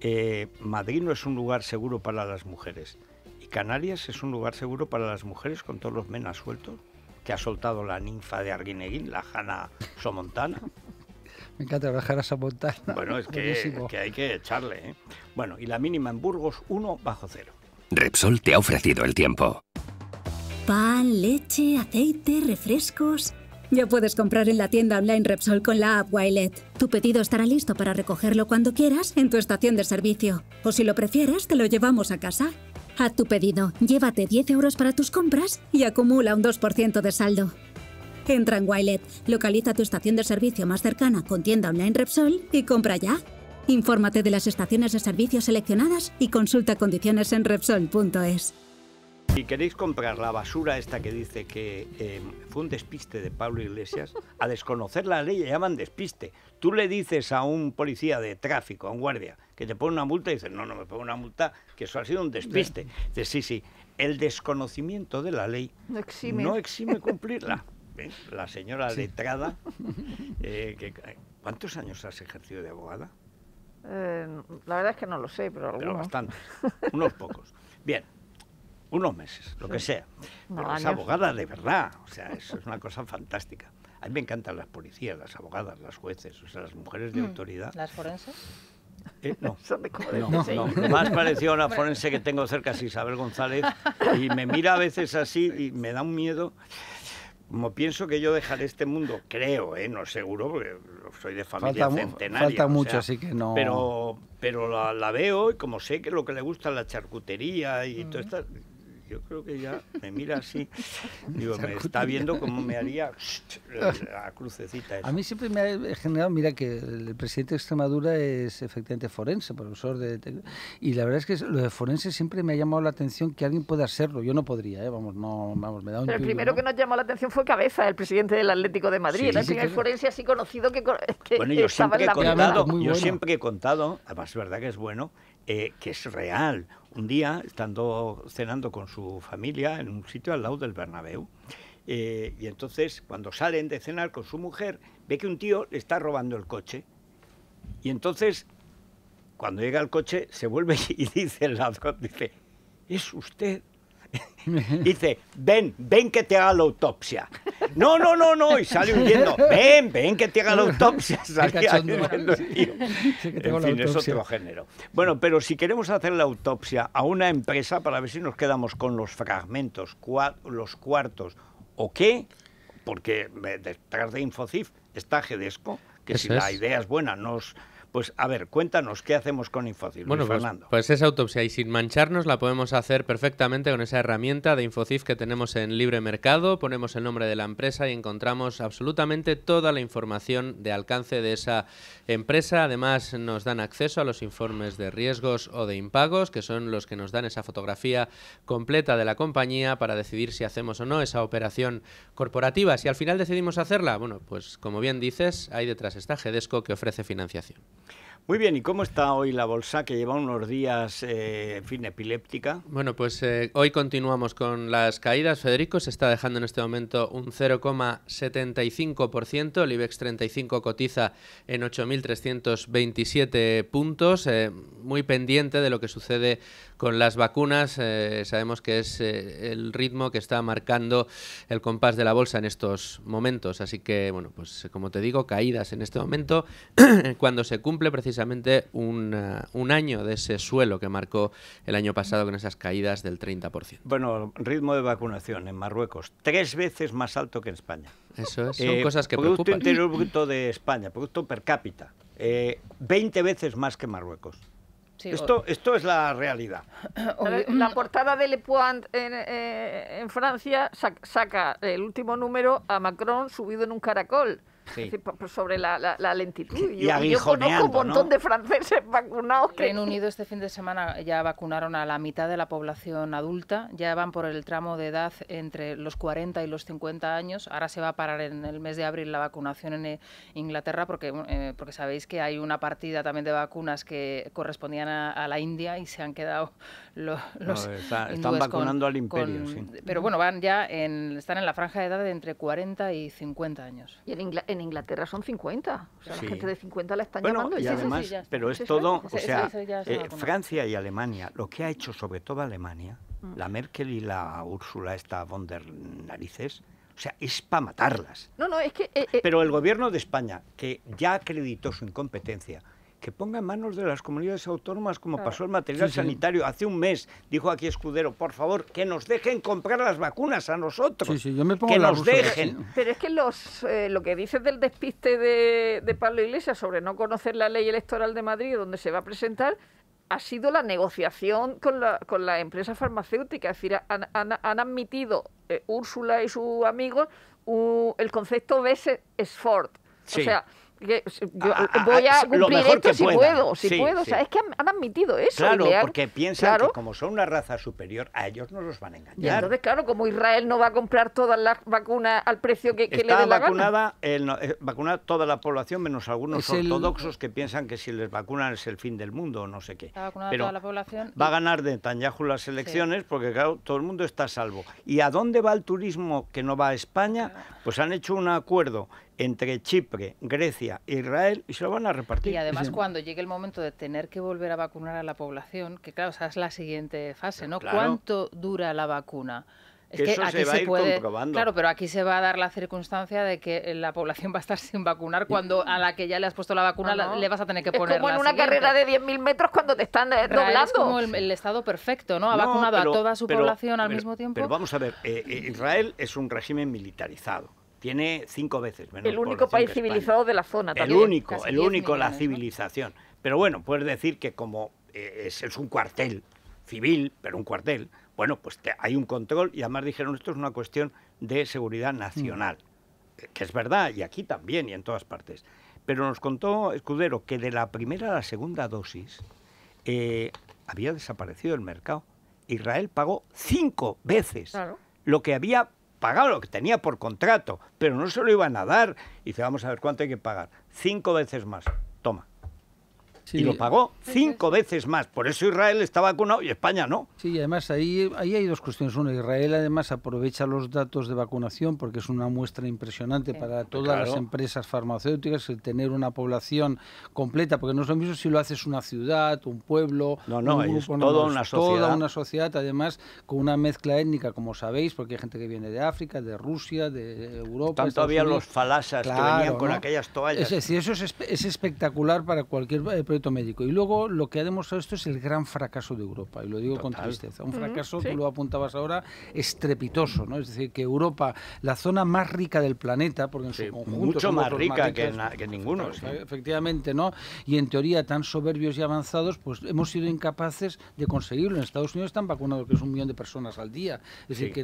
eh, Madrid no es un lugar seguro para las mujeres y Canarias es un lugar seguro para las mujeres con todos los menas sueltos que ha soltado la ninfa de Arguineguín, la Jana Somontana. Me encanta viajar a Somontana. Bueno, es que, hay que echarle. ¿eh? Bueno, y la mínima en Burgos, 1 bajo 0. Repsol te ha ofrecido el tiempo. Pan, leche, aceite, refrescos. Ya puedes comprar en la tienda online Repsol con la app Wilet. Tu pedido estará listo para recogerlo cuando quieras en tu estación de servicio. O si lo prefieres, te lo llevamos a casa. Haz tu pedido, llévate 10 euros para tus compras y acumula un 2% de saldo. Entra en Wilet, localiza tu estación de servicio más cercana con tienda online Repsol y compra ya. Infórmate de las estaciones de servicio seleccionadas y consulta condiciones en Repsol.es. Si queréis comprar la basura esta que dice que em, fue un despiste de Pablo Iglesias, a desconocer la ley le llaman despiste. Tú le dices a un policía de tráfico, a un guardia, que te pone una multa y dices, no, no me pongo una multa, que eso ha sido un despiste. Dices, sí, sí, el desconocimiento de la ley no exime, cumplirla. La señora letrada, eh, eh, ¿cuántos años has ejercido de abogada? Eh, la verdad es que no lo sé, pero, pero algunos. unos pocos. Bien, unos meses, lo que sea. Pero es abogada de verdad, o sea, eso es una cosa fantástica. A mí me encantan las policías, las abogadas, las jueces, o sea, las mujeres de mm. autoridad. ¿Las forenses? Eh, no. no, no, no. más parecido a una forense que tengo cerca es Isabel González y me mira a veces así y me da un miedo. Como pienso que yo dejaré este mundo, creo, eh, no seguro, porque soy de familia falta centenaria. Falta mucho, así que no. Pero, pero la, veo y como sé que lo que le gusta la charcutería y todo mm. esto, yo creo que ya me mira así. Digo, me está viendo cómo me haría la crucecita. A mí siempre me ha generado, mira, que el presidente de Extremadura es efectivamente forense, profesor de. Y la verdad es que lo de forense siempre me ha llamado la atención que alguien pueda hacerlo. Yo no podría, ¿eh? vamos, no, me da un. el primero que nos llamó la atención fue Cabeza, el presidente del Atlético de Madrid. el forense así conocido que. bueno, yo, siempre he, contado, yo siempre he contado, además, es verdad que es bueno, eh, que es real un día, estando cenando con su familia en un sitio al lado del Bernabéu, eh, y entonces cuando salen de cenar con su mujer, ve que un tío le está robando el coche. Y entonces, cuando llega el coche, se vuelve y dice el ladrón, dice, es usted. Dice, ven, ven que te haga la autopsia. No, no, no, no. Y sale huyendo. Ven, ven que te haga la autopsia. en fin, es otro género. Bueno, pero si queremos hacer la autopsia a una empresa para ver si nos quedamos con los fragmentos, los cuartos o qué, porque detrás de InfoCif está Gedesco, que si la idea es buena, nos... Pues a ver, cuéntanos qué hacemos con InfoCif, bueno, pues, Fernando. Pues, pues, esa autopsia y sin mancharnos la podemos hacer perfectamente con esa herramienta de InfoCif que tenemos en Libre Mercado, ponemos el nombre de la empresa y encontramos absolutamente toda la información de alcance de esa empresa. Además nos dan acceso a los informes de riesgos o de impagos, que son los que nos dan esa fotografía completa de la compañía para decidir si hacemos o no esa operación corporativa. Si al final decidimos hacerla, bueno, pues como bien dices, ahí detrás está Gedesco que ofrece financiación. Muy bien, ¿y cómo está hoy la bolsa que lleva unos días, eh, en fin, epiléptica? Bueno, pues eh, hoy continuamos con las caídas. Federico se está dejando en este momento un 0,75%. El IBEX 35 cotiza en 8.327 puntos, eh, muy pendiente de lo que sucede con las vacunas. Eh, sabemos que es eh, el ritmo que está marcando el compás de la bolsa en estos momentos. Así que, bueno, pues como te digo, caídas en este momento cuando se cumple precisamente eh, un, año de ese suelo que marcó el año pasado con esas caídas del 30%. Bueno, ritmo de vacunación en Marruecos, tres veces más alto que en España. Eso es, son cosas que Producto Interior Bruto de España, Producto Per cápita, 20 veces más que Marruecos esto, esto es la realidad. La portada de Le Point eh, en Francia saca el último número a Macron subido en un caracol sobre la, lentitud. yo, conozco un montón de franceses vacunados. Que... Reino Unido este fin de semana ya vacunaron a la mitad de la población adulta, ya van por el tramo de edad entre los 40 y los 50 años. Ahora se va a parar en el mes de abril la vacunación en eh, Inglaterra porque, eh, porque sabéis que hay una partida también de vacunas que correspondían a la India y se han quedado los, eh, están vacunando al imperio. Pero bueno, van ya están en la franja de edad de entre 40 y 50 años. Y en, Inglaterra son 50. O sea, la gente de 50 la están llamando. Y además, pero es todo, sea, Francia y Alemania, lo que ha hecho sobre todo Alemania, la Merkel y la Úrsula esta von der Narices, o sea, es para matarlas. No, no, es que... Eh, eh, pero el gobierno de España, que ya acreditó su incompetencia que ponga en manos de las comunidades autónomas como pasó el material sanitario. Hace un mes dijo aquí Escudero, por favor, que nos dejen comprar las vacunas a nosotros. que nos dejen. Pero, es que los, eh, lo que dices del despiste de, Pablo Iglesias sobre no conocer la ley electoral de Madrid donde se va a presentar, ha sido la negociación con la, con la empresa farmacéutica. Es decir, han, admitido eh, Úrsula y su amigos el concepto de ese Sí. O sea, yo voy a, cumplir esto si puedo, si puedo. es que han, admitido eso. Claro, porque piensan que como son una raza superior, a ellos no los van a engañar. Y entonces, claro, como Israel no va a comprar todas las vacunas al precio que, le dé la vacunada, gana. Eh, vacunada toda la población, menos algunos ortodoxos que piensan que si les vacunan es el fin del mundo o no sé qué. Pero toda la población. Va a ganar Netanyahu las elecciones porque, claro, todo el mundo está a salvo. ¿Y a dónde va el turismo que no va a España? Pues han hecho un acuerdo entre Chipre, Grecia, e Israel y se lo van a repartir. Y además cuando llegue el momento de tener que volver a vacunar a la población, que claro, es la siguiente fase, ¿no? ¿Cuánto dura la vacuna? Es que, aquí se, puede, comprobando. Claro, pero aquí se va a dar la circunstancia de que eh, la población va a estar sin vacunar cuando a la que ya le has puesto la vacuna ah, le vas a tener que poner. Es como en una carrera de 10.000 metros cuando te están doblando. Eh, es como el, estado perfecto, ¿no? Ha vacunado a toda su población al mismo tiempo. Pero vamos a ver, eh, Israel es un régimen militarizado tiene cinco veces menos. El único país civilizado de la zona también. el único, la civilización. Pero bueno, puedes decir que como eh, es, un cuartel civil, pero un cuartel, bueno, pues hay un control y además dijeron esto es una cuestión de seguridad nacional, mm. eh, que es verdad, y aquí también y en todas partes. Pero nos contó Escudero que de la primera a la segunda dosis eh, había desaparecido el mercado. Israel pagó cinco veces lo que había pagaba lo que tenía por contrato, pero no se lo iban a dar. Y dice, vamos a ver cuánto hay que pagar. Cinco veces más. Y lo pagó cinco veces más. Por eso Israel está vacunado y España no. Sí, y además ahí, ahí hay dos cuestiones. Uno, Israel además aprovecha los datos de vacunación porque es una muestra impresionante para todas las empresas farmacéuticas el tener una población completa, porque no es lo mismo si lo haces una ciudad, un pueblo, no, no, es toda, una sociedad. toda una sociedad, además con una mezcla étnica, como sabéis, porque hay gente que viene de África, de Rusia, de Europa. todavía los falasas que venían con aquellas toallas. Es decir, eso es, es espectacular para cualquier eh, proyecto médico. Y luego lo que ha demostrado esto es el gran fracaso de Europa, y lo digo con tristeza. Un fracaso, que lo apuntabas ahora, estrepitoso, ¿no? Es decir, que Europa, la zona más rica del planeta, porque en su conjunto. Mucho más rica que, que, ninguno. Efectivamente, ¿no? Y en teoría tan soberbios y avanzados, pues hemos sido incapaces de conseguirlo. En Estados Unidos están vacunados, que es un millón de personas al día. Es decir, que.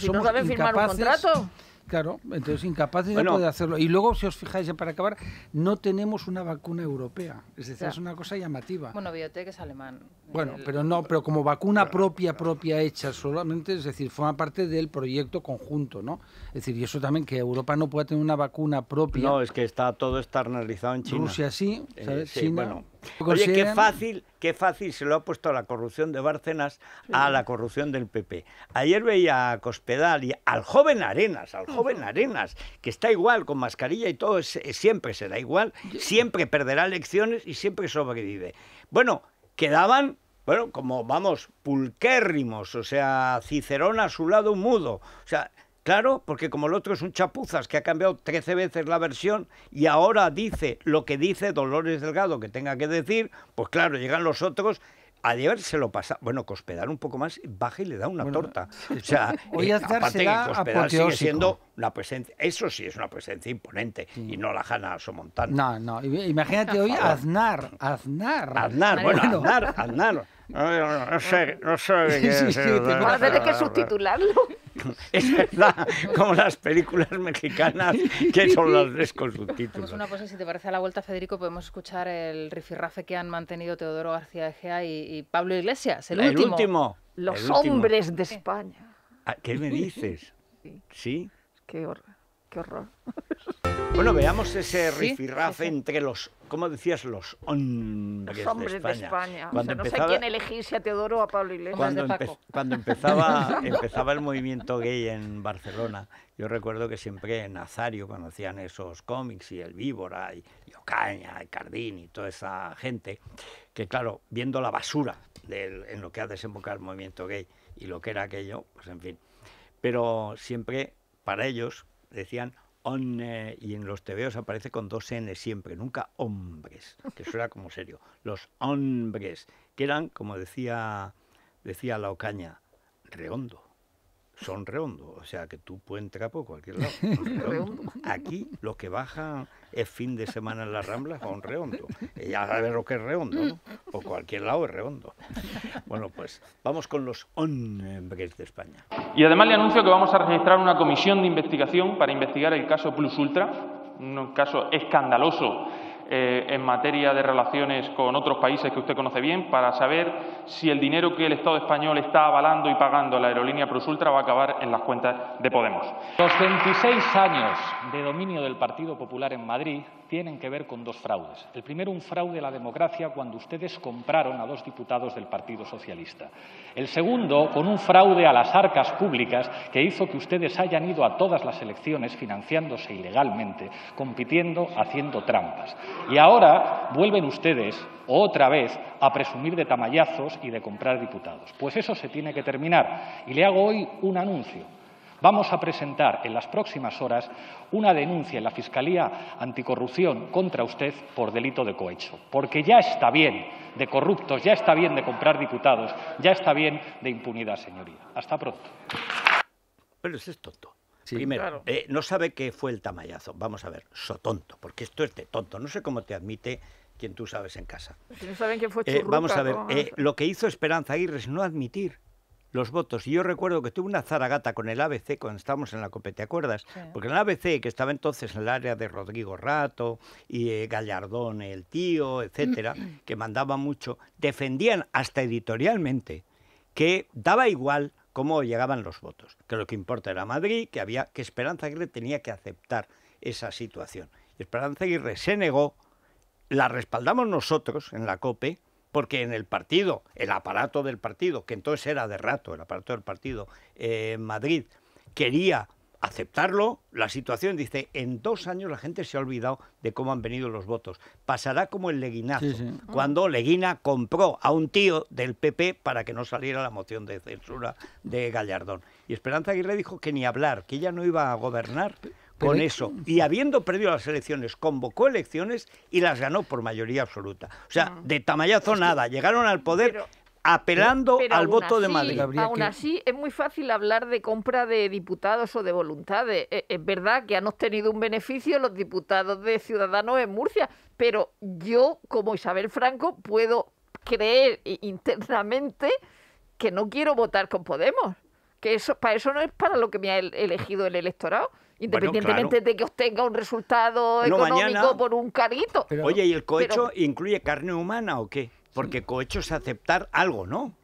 Somos no saben firmar un contrato. Claro, entonces incapaces de hacerlo. Y luego, si os fijáis, para acabar, no tenemos una vacuna europea. Es decir, es una cosa llamativa. Bueno, Biotech es alemán. Bueno, pero no, pero como vacuna propia, propia hecha solamente, es decir, forma parte del proyecto conjunto, ¿no? Es decir, y eso también, que Europa no pueda tener una vacuna propia. No, es que está todo externalizado en China. Rusia sí, eh, ¿sabes? sí bueno, Oye, qué fácil, qué fácil se lo ha puesto la corrupción de Bárcenas a la corrupción del PP. Ayer veía a Cospedal y al joven Arenas, al joven Arenas, que está igual con mascarilla y todo, siempre será igual, siempre perderá elecciones y siempre sobrevive. Bueno, quedaban bueno, como vamos, pulquérrimos, o sea, Cicerón a su lado mudo. O sea, Claro, porque como el otro es un chapuzas que ha cambiado 13 veces la versión y ahora dice lo que dice Dolores Delgado que tenga que decir, pues claro, llegan los otros a llevárselo pasado. Bueno, Cospedal un poco más baja y le da una torta. O sea, hoy eh, aparte que sigue siendo una presencia. Eso sí es una presencia imponente y no la Jana Somontano. No, no. Imagínate hoy Aznar. Aznar. Aznar, bueno, Aznar, Aznar. No, no, no, sé, no sé qué sí, sí, que subtitularlo. Es verdad, como las películas mexicanas que son las tres con subtítulos. Pues una cosa, si te parece a la vuelta, Federico, podemos escuchar el rifirrafe que han mantenido Teodoro García Egea y, Pablo Iglesias, el, último. Los hombres de España. Ah, ¿Qué me dices? ¿Sí? Qué horror qué horror. Bueno, veamos ese rifirrafe entre los, ¿cómo decías? Los hombres, de España. no sé quién elegir, a Teodoro o a Pablo Iglesias. Cuando, empezaba, el movimiento gay en Barcelona, yo recuerdo que siempre en Azario conocían esos cómics y el Víbora y, Ocaña y Cardín y toda esa gente, que claro, viendo la basura en lo que ha desembocado el movimiento gay y lo que era aquello, pues en fin. Pero siempre para ellos, decían on y en los tebeos aparece con dos N siempre, nunca hombres, que suena como serio. Los hombres, que eran, como decía, decía la ocaña, redondo. Son redondo, o sea que tú puedes entrar por cualquier lado. Aquí los que bajan es fin de semana en las Ramblas en reondo. Ya sabes lo que es Redondo, ¿no? Por cualquier lado es reondo. Bueno, pues vamos con los hombres de España. Y además le anuncio que vamos a registrar una comisión de investigación para investigar el caso Plus Ultra, un caso escandaloso eh, en materia de relaciones con otros países que usted conoce bien para saber si el dinero que el Estado español está avalando y pagando a la aerolínea Ultra va a acabar en las cuentas de Podemos. Los 26 años de dominio del Partido Popular en Madrid tienen que ver con dos fraudes. El primero, un fraude a la democracia cuando ustedes compraron a dos diputados del Partido Socialista. El segundo, con un fraude a las arcas públicas que hizo que ustedes hayan ido a todas las elecciones financiándose ilegalmente, compitiendo, haciendo trampas. Y ahora vuelven ustedes otra vez a presumir de tamallazos y de comprar diputados. Pues eso se tiene que terminar. Y le hago hoy un anuncio. Vamos a presentar en las próximas horas una denuncia en la Fiscalía Anticorrupción contra usted por delito de cohecho, porque ya está bien de corruptos, ya está bien de comprar diputados, ya está bien de impunidad, señoría. Hasta pronto. Pero ese es tonto. Primero, eh, no sabe qué fue el tamallazo. Vamos a ver, so tonto, porque esto es de tonto. No sé cómo te admite quien tú sabes en casa. Si no saben quién fue eh, Churruca, eh, Vamos a ver, lo que hizo Esperanza Aguirre es no admitir los votos. Y yo recuerdo que tuve una zaragata con el ABC cuando estábamos en la COPE, ¿te acuerdas? Porque el ABC, que estaba entonces en el área de Rodrigo Rato y eh, Gallardón, el tío, etcétera, mm. que mandaba mucho, defendían hasta editorialmente que daba igual cómo llegaban los votos, que lo que importa era Madrid, que había que Esperanza Aguirre tenía que aceptar esa situación. Esperanza Aguirre se negó, la respaldamos nosotros en la COPE, porque en el partido, el aparato del partido, que entonces era de rato, el aparato del partido en eh, Madrid, quería aceptarlo, la situación dice, en dos años la gente se ha olvidado de cómo han venido los votos. Pasará como el leguinazo, cuando Leguina compró a un tío del PP para que no saliera la moción de censura de Gallardón. Y Esperanza Aguirre dijo que ni hablar, que ella no iba a gobernar con eso. Y habiendo perdido las elecciones, convocó elecciones y las ganó por mayoría absoluta. O sea, ah. de tamallazo nada. Llegaron al poder. apelando al voto de Madrid. Aún así, es muy fácil hablar de compra de diputados o de voluntades. Eh, es, verdad que han obtenido un beneficio los diputados de Ciudadanos en Murcia, pero yo, como Isabel Franco, puedo creer internamente que no quiero votar con Podemos, que eso para eso no es para lo que me ha elegido el electorado, Independientemente de que obtenga un resultado económico por un carito. Oye, ¿y el cohecho incluye carne humana o qué? Porque cohecho es aceptar algo, ¿no?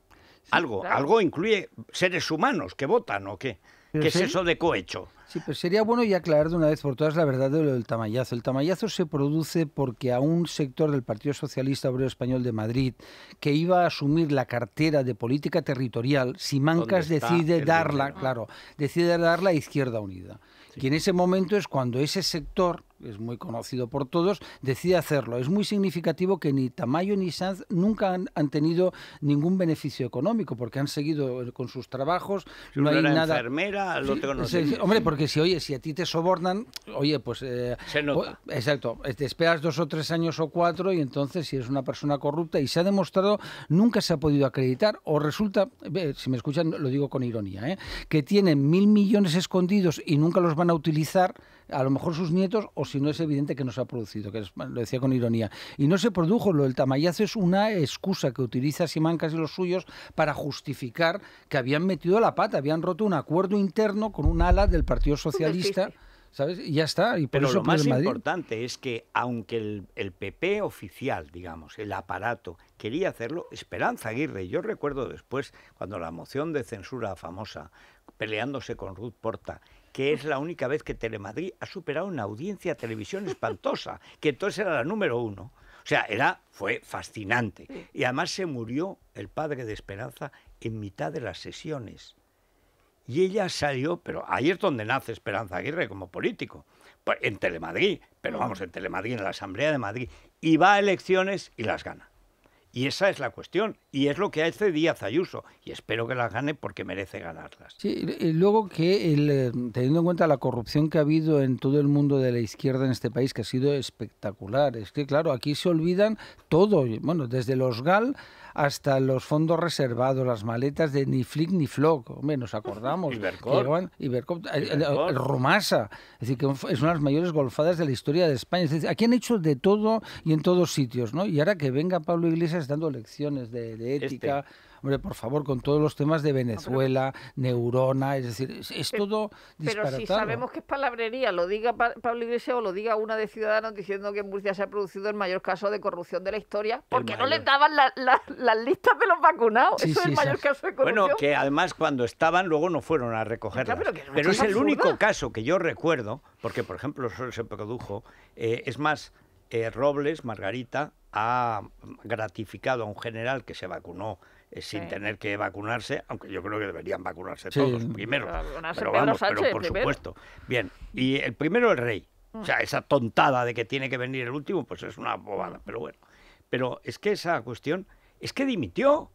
algo, algo incluye seres humanos que votan o qué. ¿Qué es eso de cohecho? Sí, pero sería bueno ya aclarar de una vez por todas la verdad de lo del tamallazo. El tamallazo se produce porque a un sector del Partido Socialista Obrero Español de Madrid, que iba a asumir la cartera de política territorial, Simancas decide darla, claro, decide darla a Izquierda Unida. Y en ese momento es cuando ese sector es muy conocido por todos, decide hacerlo. Es muy significativo que ni Tamayo ni Sanz nunca han, tenido ningún beneficio económico porque han seguido con sus trabajos. Si no hay nada. enfermera, Hombre, porque si, oye, si a ti te sobornan, oye, pues. Eh, se pues, exacto. Eh, te esperas dos o tres años o cuatro y entonces si eres una persona corrupta y se ha demostrado, nunca se ha podido acreditar o resulta, si me escuchan, lo digo con ironía, eh, que tienen mil millones escondidos y nunca los van a utilizar a lo mejor sus nietos, o si no es evidente que no se ha producido, que lo decía con ironía. Y no se produjo, lo del tamayazo es una excusa que utiliza Simancas y los suyos para justificar que habían metido la pata, habían roto un acuerdo interno con un ala del Partido Socialista. ¿Sabes? Y ya está. Y Pero lo más importante es que, aunque el, PP oficial, digamos, el aparato, quería hacerlo, Esperanza Aguirre, yo recuerdo después, cuando la moción de censura famosa, peleándose con Ruth Porta, que es la única vez que Telemadrid ha superado una audiencia televisión espantosa, que entonces era la número uno. O sea, era, fue fascinante. Y además se murió el padre de Esperanza en mitad de las sesiones. Y ella salió, pero ahí es donde nace Esperanza Aguirre como político, en Telemadrid, pero mm. vamos, en Telemadrid, en la Asamblea de Madrid, y va a elecciones y las gana. Y esa es la cuestión. Y es lo que hace Díaz Ayuso. Y espero que las gane porque merece ganarlas. Sí, y luego que, el, eh, teniendo en cuenta la corrupción que ha habido en todo el mundo de la izquierda en este país, que ha sido espectacular. Es que, claro, aquí se olvidan todo. Bueno, desde los GAL hasta los fondos reservados, las maletas de ni flic ni floc. hombre, nos acordamos. y eh, eh, Ibercop, el Romasa, es decir, que es una de las mayores golfadas de la historia de España. Es aquí han hecho de todo y en todos sitios, ¿no? Y ahora que venga Pablo Iglesias dando lecciones de, este. ética. Hombre, por favor, con todos los temas de Venezuela, neurona, es decir, es, todo disparatado. Pero si sabemos que es palabrería, lo diga Pablo Iglesias o lo diga una de Ciudadanos diciendo que en Murcia se ha producido el mayor caso de corrupción de la historia, porque no le daban las listas de los vacunados. Eso es el mayor caso de corrupción. Bueno, que además cuando estaban luego no fueron a recogerlas. pero, es el único caso que yo recuerdo, porque por ejemplo eso se produjo, eh, es más, eh, Robles, Margarita, ha gratificado a un general que se vacunó eh, sin tener que vacunarse, aunque yo creo que deberían vacunarse todos primero. Pero vamos, por supuesto. Bien, y el primero el rey. O sea, mm. esa tontada de que tiene que venir el último, pues es una bobada, mm. pero bueno. Pero es que esa cuestión, es que dimitió.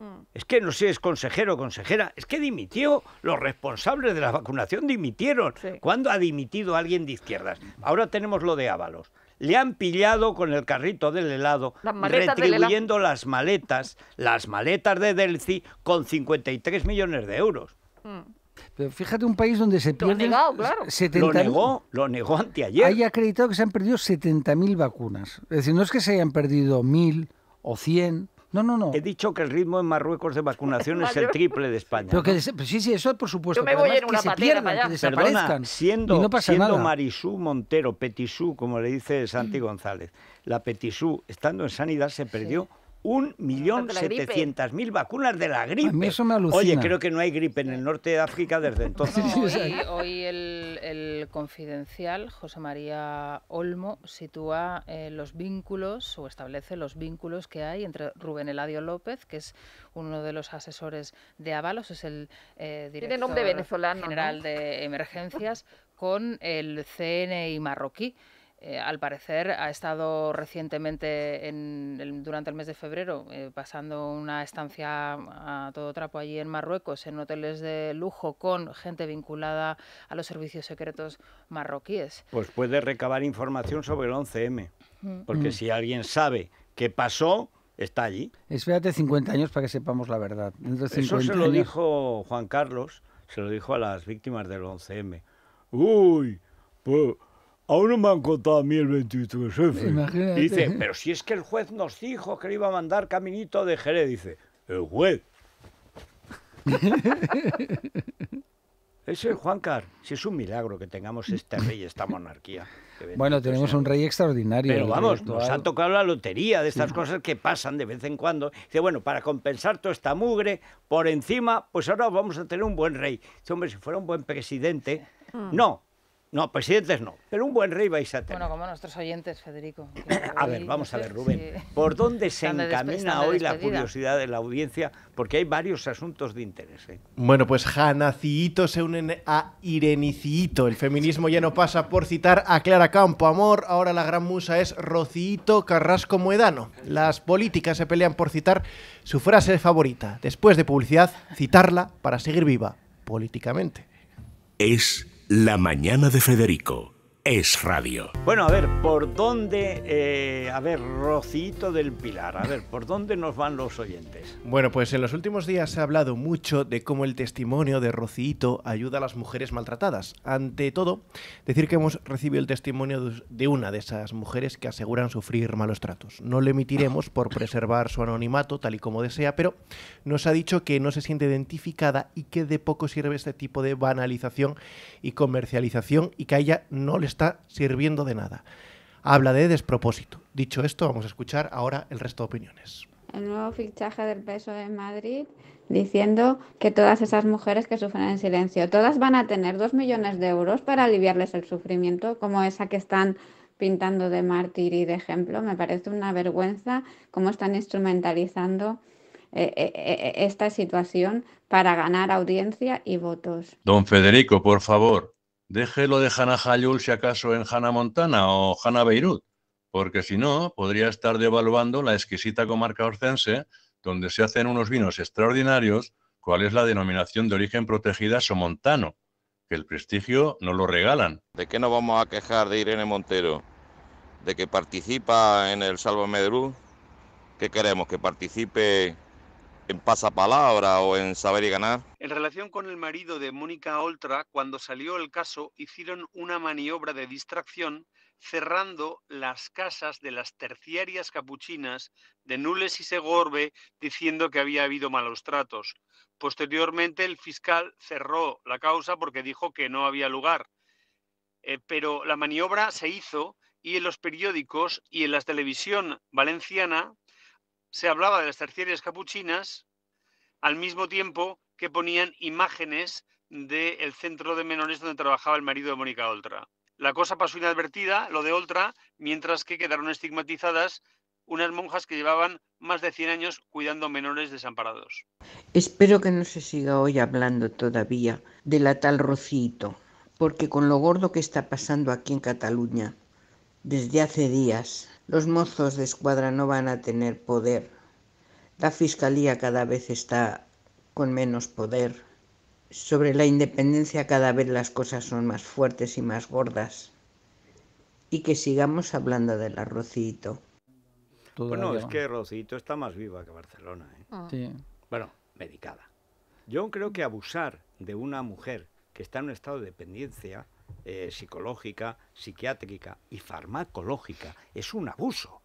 Mm. Es que no sé si es consejero o consejera, es que dimitió, los responsables de la vacunación dimitieron. ¿Cuándo ha dimitido alguien de izquierdas? Ahora tenemos lo de Ábalos le han pillado con el carrito del helado, retribuyendo las maletas, las maletas de Delci con 53 millones de euros. Mm. Pero fíjate un país donde se pierden... Lo, lo negó, lo negó anteayer. Hay acreditado que se han perdido 70.000 vacunas. Es decir, no es que se hayan perdido 1.000 o 100 no, no, no. He dicho que el ritmo en Marruecos de vacunación es el triple de España. Pues sí, sí, eso por supuesto. Yo me voy en una que se pierdan, que desaparezcan. Perdona, siendo, siendo Marisú Montero, Petisú, como le dice Santi González, la Petisú, estando en sanidad, se perdió un millón vacunas de la gripe. Oye, creo que no hay gripe en el norte de África desde entonces. hoy, el, confidencial José María Olmo sitúa eh, los vínculos o establece los vínculos que hay entre Rubén Eladio López, que es uno de los asesores de Avalos, es el eh, director general de emergencias, con el CNI marroquí. Eh, al parecer ha estado recientemente, durante el mes de febrero, eh, pasando una estancia a todo trapo allí en Marruecos, en hoteles de lujo, con gente vinculada a los servicios secretos marroquíes. Pues puede recabar información sobre el 11M, porque mm. si alguien sabe qué pasó, está allí. Espérate 50 años para que sepamos la verdad. Eso se lo dijo Juan Carlos, se lo dijo a las víctimas del 11M. Uy, pues, Aún no me han contado a mí el 23, jefe. Dice, pero si es que el juez nos dijo que le iba a mandar caminito de Jerez. Dice, el juez. Ese Juan Car, Si es un milagro que tengamos este rey, esta monarquía. Bueno, tenemos un rey extraordinario. Pero vamos, nos ha tocado la lotería de estas cosas que pasan de vez en cuando. Dice, bueno, para compensar toda esta mugre, por encima, pues ahora vamos a tener un buen rey. Dice, hombre, si fuera un buen presidente. No, no, presidentes no, pero un buen rey vais a tener. Bueno, como nuestros oyentes, Federico. a ver, vamos a ver, Rubén. ¿Por dónde se encamina hoy la curiosidad de la audiencia? Porque hay varios asuntos de interés. ¿eh? Bueno, pues Janacito se une a Irenicito. El feminismo ya no pasa por citar a Clara Campo Amor, ahora la gran musa es Rocito Carrasco Moedano. Las políticas se pelean por citar su frase favorita. Después de publicidad, citarla para seguir viva políticamente. Es la mañana de Federico. Es radio. Bueno, a ver, ¿por dónde? Eh, a ver, Rocito del Pilar, a ver, ¿por dónde nos van los oyentes? Bueno, pues en los últimos días se ha hablado mucho de cómo el testimonio de Rocito ayuda a las mujeres maltratadas. Ante todo, decir que hemos recibido el testimonio de una de esas mujeres que aseguran sufrir malos tratos. No lo emitiremos por preservar su anonimato, tal y como desea, pero nos ha dicho que no se siente identificada y que de poco sirve este tipo de banalización y comercialización y que a ella no le está sirviendo de nada. Habla de despropósito. Dicho esto, vamos a escuchar ahora el resto de opiniones. El nuevo fichaje del peso de Madrid diciendo que todas esas mujeres que sufren en silencio, todas van a tener dos millones de euros para aliviarles el sufrimiento, como esa que están pintando de mártir y de ejemplo. Me parece una vergüenza cómo están instrumentalizando e, e, e, esta situación para ganar audiencia y votos. Don Federico, por favor, déjelo de Hannah Hayul si acaso en Jana Montana o Hannah Beirut, porque si no, podría estar devaluando la exquisita comarca orcense, donde se hacen unos vinos extraordinarios, cuál es la denominación de origen protegida somontano, que el prestigio no lo regalan. ¿De qué nos vamos a quejar de Irene Montero? ¿De que participa en el Salvo Medrú? ¿Qué queremos? ¿Que participe en pasapalabra o en saber y ganar. En relación con el marido de Mónica Oltra, cuando salió el caso, hicieron una maniobra de distracción cerrando las casas de las terciarias capuchinas de Nules y Segorbe diciendo que había habido malos tratos. Posteriormente el fiscal cerró la causa porque dijo que no había lugar. Eh, pero la maniobra se hizo y en los periódicos y en la televisión valenciana se hablaba de las terciarias capuchinas al mismo tiempo que ponían imágenes del centro de menores donde trabajaba el marido de Mónica Oltra. La cosa pasó inadvertida, lo de Oltra, mientras que quedaron estigmatizadas unas monjas que llevaban más de 100 años cuidando menores desamparados. Espero que no se siga hoy hablando todavía de la tal Rocito, porque con lo gordo que está pasando aquí en Cataluña, desde hace días. Los mozos de escuadra no van a tener poder. La Fiscalía cada vez está con menos poder. Sobre la independencia cada vez las cosas son más fuertes y más gordas. Y que sigamos hablando del arrocito. Bueno, es que Rocito está más viva que Barcelona. ¿eh? Ah. Bueno, medicada. Yo creo que abusar de una mujer que está en un estado de dependencia eh, psicológica, psiquiátrica y farmacológica. Es un abuso.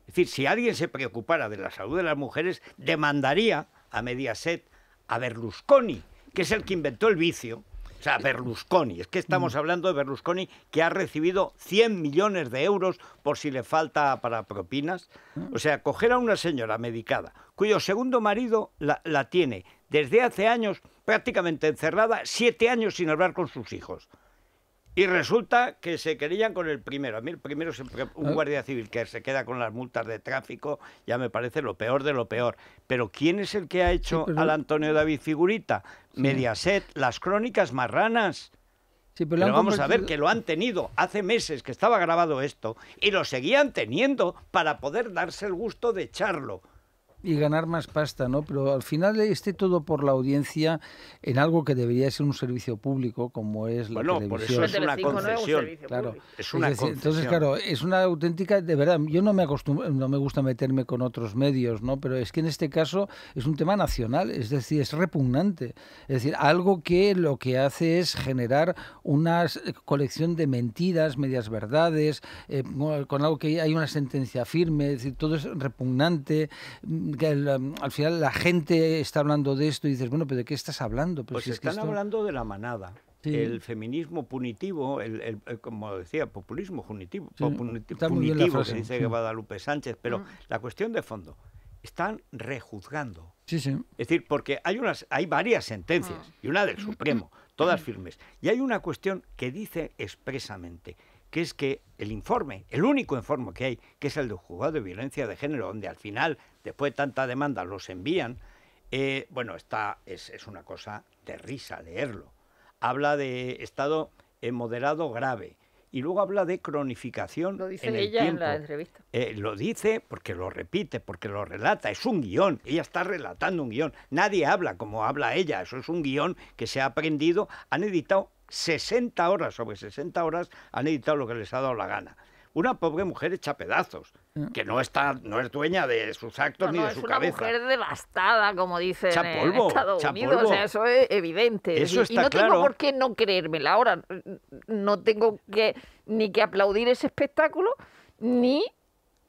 Es decir, si alguien se preocupara de la salud de las mujeres, demandaría a Mediaset, a Berlusconi, que es el que inventó el vicio. O sea, Berlusconi, es que estamos mm. hablando de Berlusconi que ha recibido 100 millones de euros por si le falta para propinas. Mm. O sea, coger a una señora medicada cuyo segundo marido la, la tiene desde hace años prácticamente encerrada, siete años sin hablar con sus hijos. Y resulta que se querían con el primero. A mí el primero es un ah. guardia civil que se queda con las multas de tráfico, ya me parece lo peor de lo peor. Pero ¿quién es el que ha hecho al Antonio David figurita? Mediaset, las crónicas marranas. pero, vamos a ver que lo han tenido hace meses que estaba grabado esto y lo seguían teniendo para poder darse el gusto de echarlo y ganar más pasta, ¿no? Pero al final esté todo por la audiencia en algo que debería ser un servicio público, como es la bueno, por eso es una concesión. claro. Es una Entonces, claro, es una auténtica, de verdad, yo no me no me gusta meterme con otros medios, ¿no? Pero es que en este caso es un tema nacional, es decir, es repugnante. Es decir, algo que lo que hace es generar una colección de mentiras, medias verdades, eh, con algo que hay una sentencia firme, es decir, todo es repugnante Um, al final la gente está hablando de esto y dices, bueno, pero ¿de qué estás hablando? pues, pues están hablando de la manada. El feminismo punitivo, el, eh, como decía, populismo punitivo, punitivo, que dice Guadalupe Sánchez, pero ah. la cuestión de fondo, están rejuzgando. Es decir, porque hay, unas, hay varias sentencias, ah. y una del Supremo, todas firmes. Y hay una cuestión que dice expresamente, que es que el informe, el único informe que hay, que es el del juzgado de violencia de género, donde al final después de tanta demanda los envían, eh, bueno, está, es, es, una cosa de risa leerlo. Habla de estado moderado grave y luego habla de cronificación. Lo dice ella en la entrevista. Eh, lo dice porque lo repite, porque lo relata. Es un guión. Ella está relatando un guión. Nadie habla como habla ella. Eso es un guión que se ha aprendido. Han editado 60 horas, sobre 60 horas, han editado lo que les ha dado la gana una pobre mujer hecha pedazos, mm. que no está, no es dueña de sus actos ni de su cabeza. Es una mujer devastada, como dice Estados Unidos. eso es evidente. Eso y no tengo por qué no creérmela. Ahora, no tengo que ni que aplaudir ese espectáculo, ni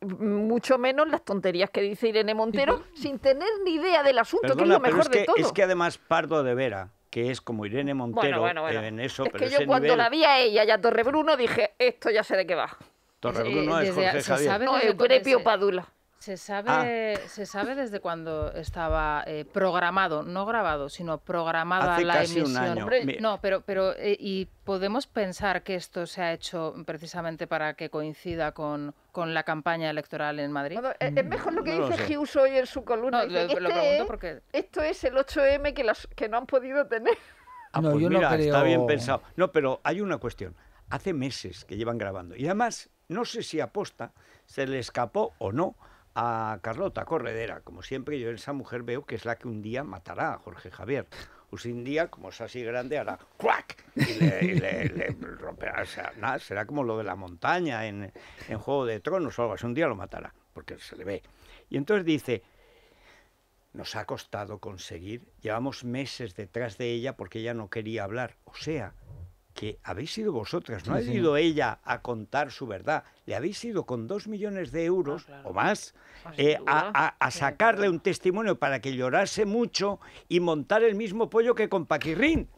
mucho menos las tonterías que dice Irene Montero sin tener ni idea del asunto, que es lo mejor que, de todo. Es que además Pardo de Vera, que es como Irene Montero en eso. Es que yo cuando la vi a ella y a Torre Bruno dije, esto ya sé de qué va se Sabe Padula. Ah. Se sabe, desde cuando estaba eh, programado, no grabado, sino programada la emisión. no, pero, pero eh, y podemos pensar que esto se ha hecho precisamente para que coincida con, la campaña electoral en Madrid. Eh, es mm, mejor lo que dice hoy en su columna. Este porque... Esto es el 8M que, las, que no han podido tener. Ah, pues está bien pensado. No, pero hay una cuestión. Hace meses que llevan grabando. Y además no sé si aposta, se le escapó o no a Carlota Corredera. Como siempre, yo esa mujer veo que es la que un día matará a Jorge Javier. si un día, como es así grande, hará ¡cuac! Y le, romperá. O sea, nada, será como lo de la montaña en, en Juego de Tronos o algo así. Un día lo matará, porque se le ve. Y entonces dice, nos ha costado conseguir, llevamos meses detrás de ella porque ella no quería hablar. O sea, que habéis sido vosotras, no ha ido ella a contar su verdad, le habéis ido con dos millones de euros ah, o más ah, eh, a, a, sacarle un testimonio para que llorase mucho y montar el mismo pollo que con Paquirrín.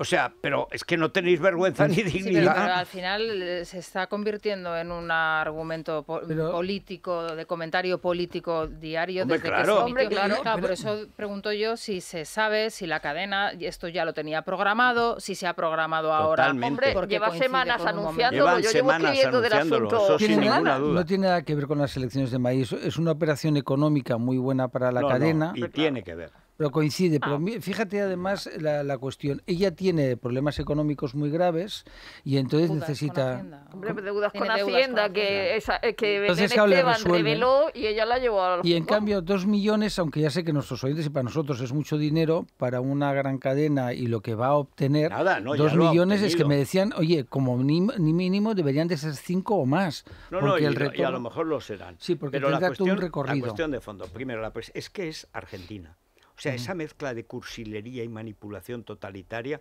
O sea, pero es que no tenéis vergüenza ni dignidad. Sí, al final eh, se está convirtiendo en un argumento político, de comentario político diario hombre, claro, claro, Por eso pregunto yo si se sabe, si la cadena, esto ya lo tenía programado, si se ha programado ahora. Hombre, porque lleva semanas anunciando. yo llevo sin ninguna No tiene nada que ver con las elecciones de maíz, es una operación económica muy buena para la cadena. y tiene que ver. Pero coincide, pero ah. fíjate además la, cuestión. Ella tiene problemas económicos muy graves y entonces necesita... Hombre, deudas con Hacienda, que, esa, eh, que entonces, Esteban reveló y ella la llevó a... Y en cambio, dos millones, aunque ya sé que nuestros oyentes y para nosotros es mucho dinero, para una gran cadena y lo que va a obtener, dos millones es que me decían, oye, como ni mínimo deberían de ser cinco o más. porque el y, a lo mejor lo serán. Sí, porque pero la cuestión, un recorrido. La cuestión de fondo, primero, es que es Argentina. O sea, mm. esa mezcla de cursilería y manipulación totalitaria,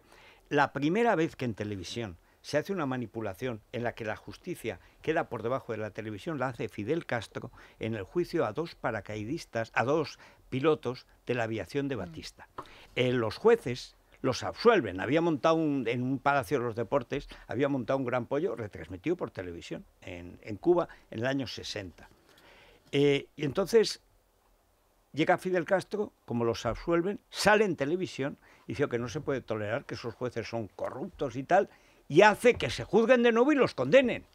la primera vez que en televisión se hace una manipulación en la que la justicia queda por debajo de la televisión, la hace Fidel Castro en el juicio a dos paracaidistas, a dos pilotos de la aviación de mm. Batista. Eh, los jueces los absuelven. Había montado en un palacio de los deportes, había montado un gran pollo retransmitido por televisión en, Cuba en el año 60. Eh, y entonces Llega Fidel Castro, como los absuelven, sale en televisión, dice que no se puede tolerar, que esos jueces son corruptos y tal, y hace que se juzguen de nuevo y los condenen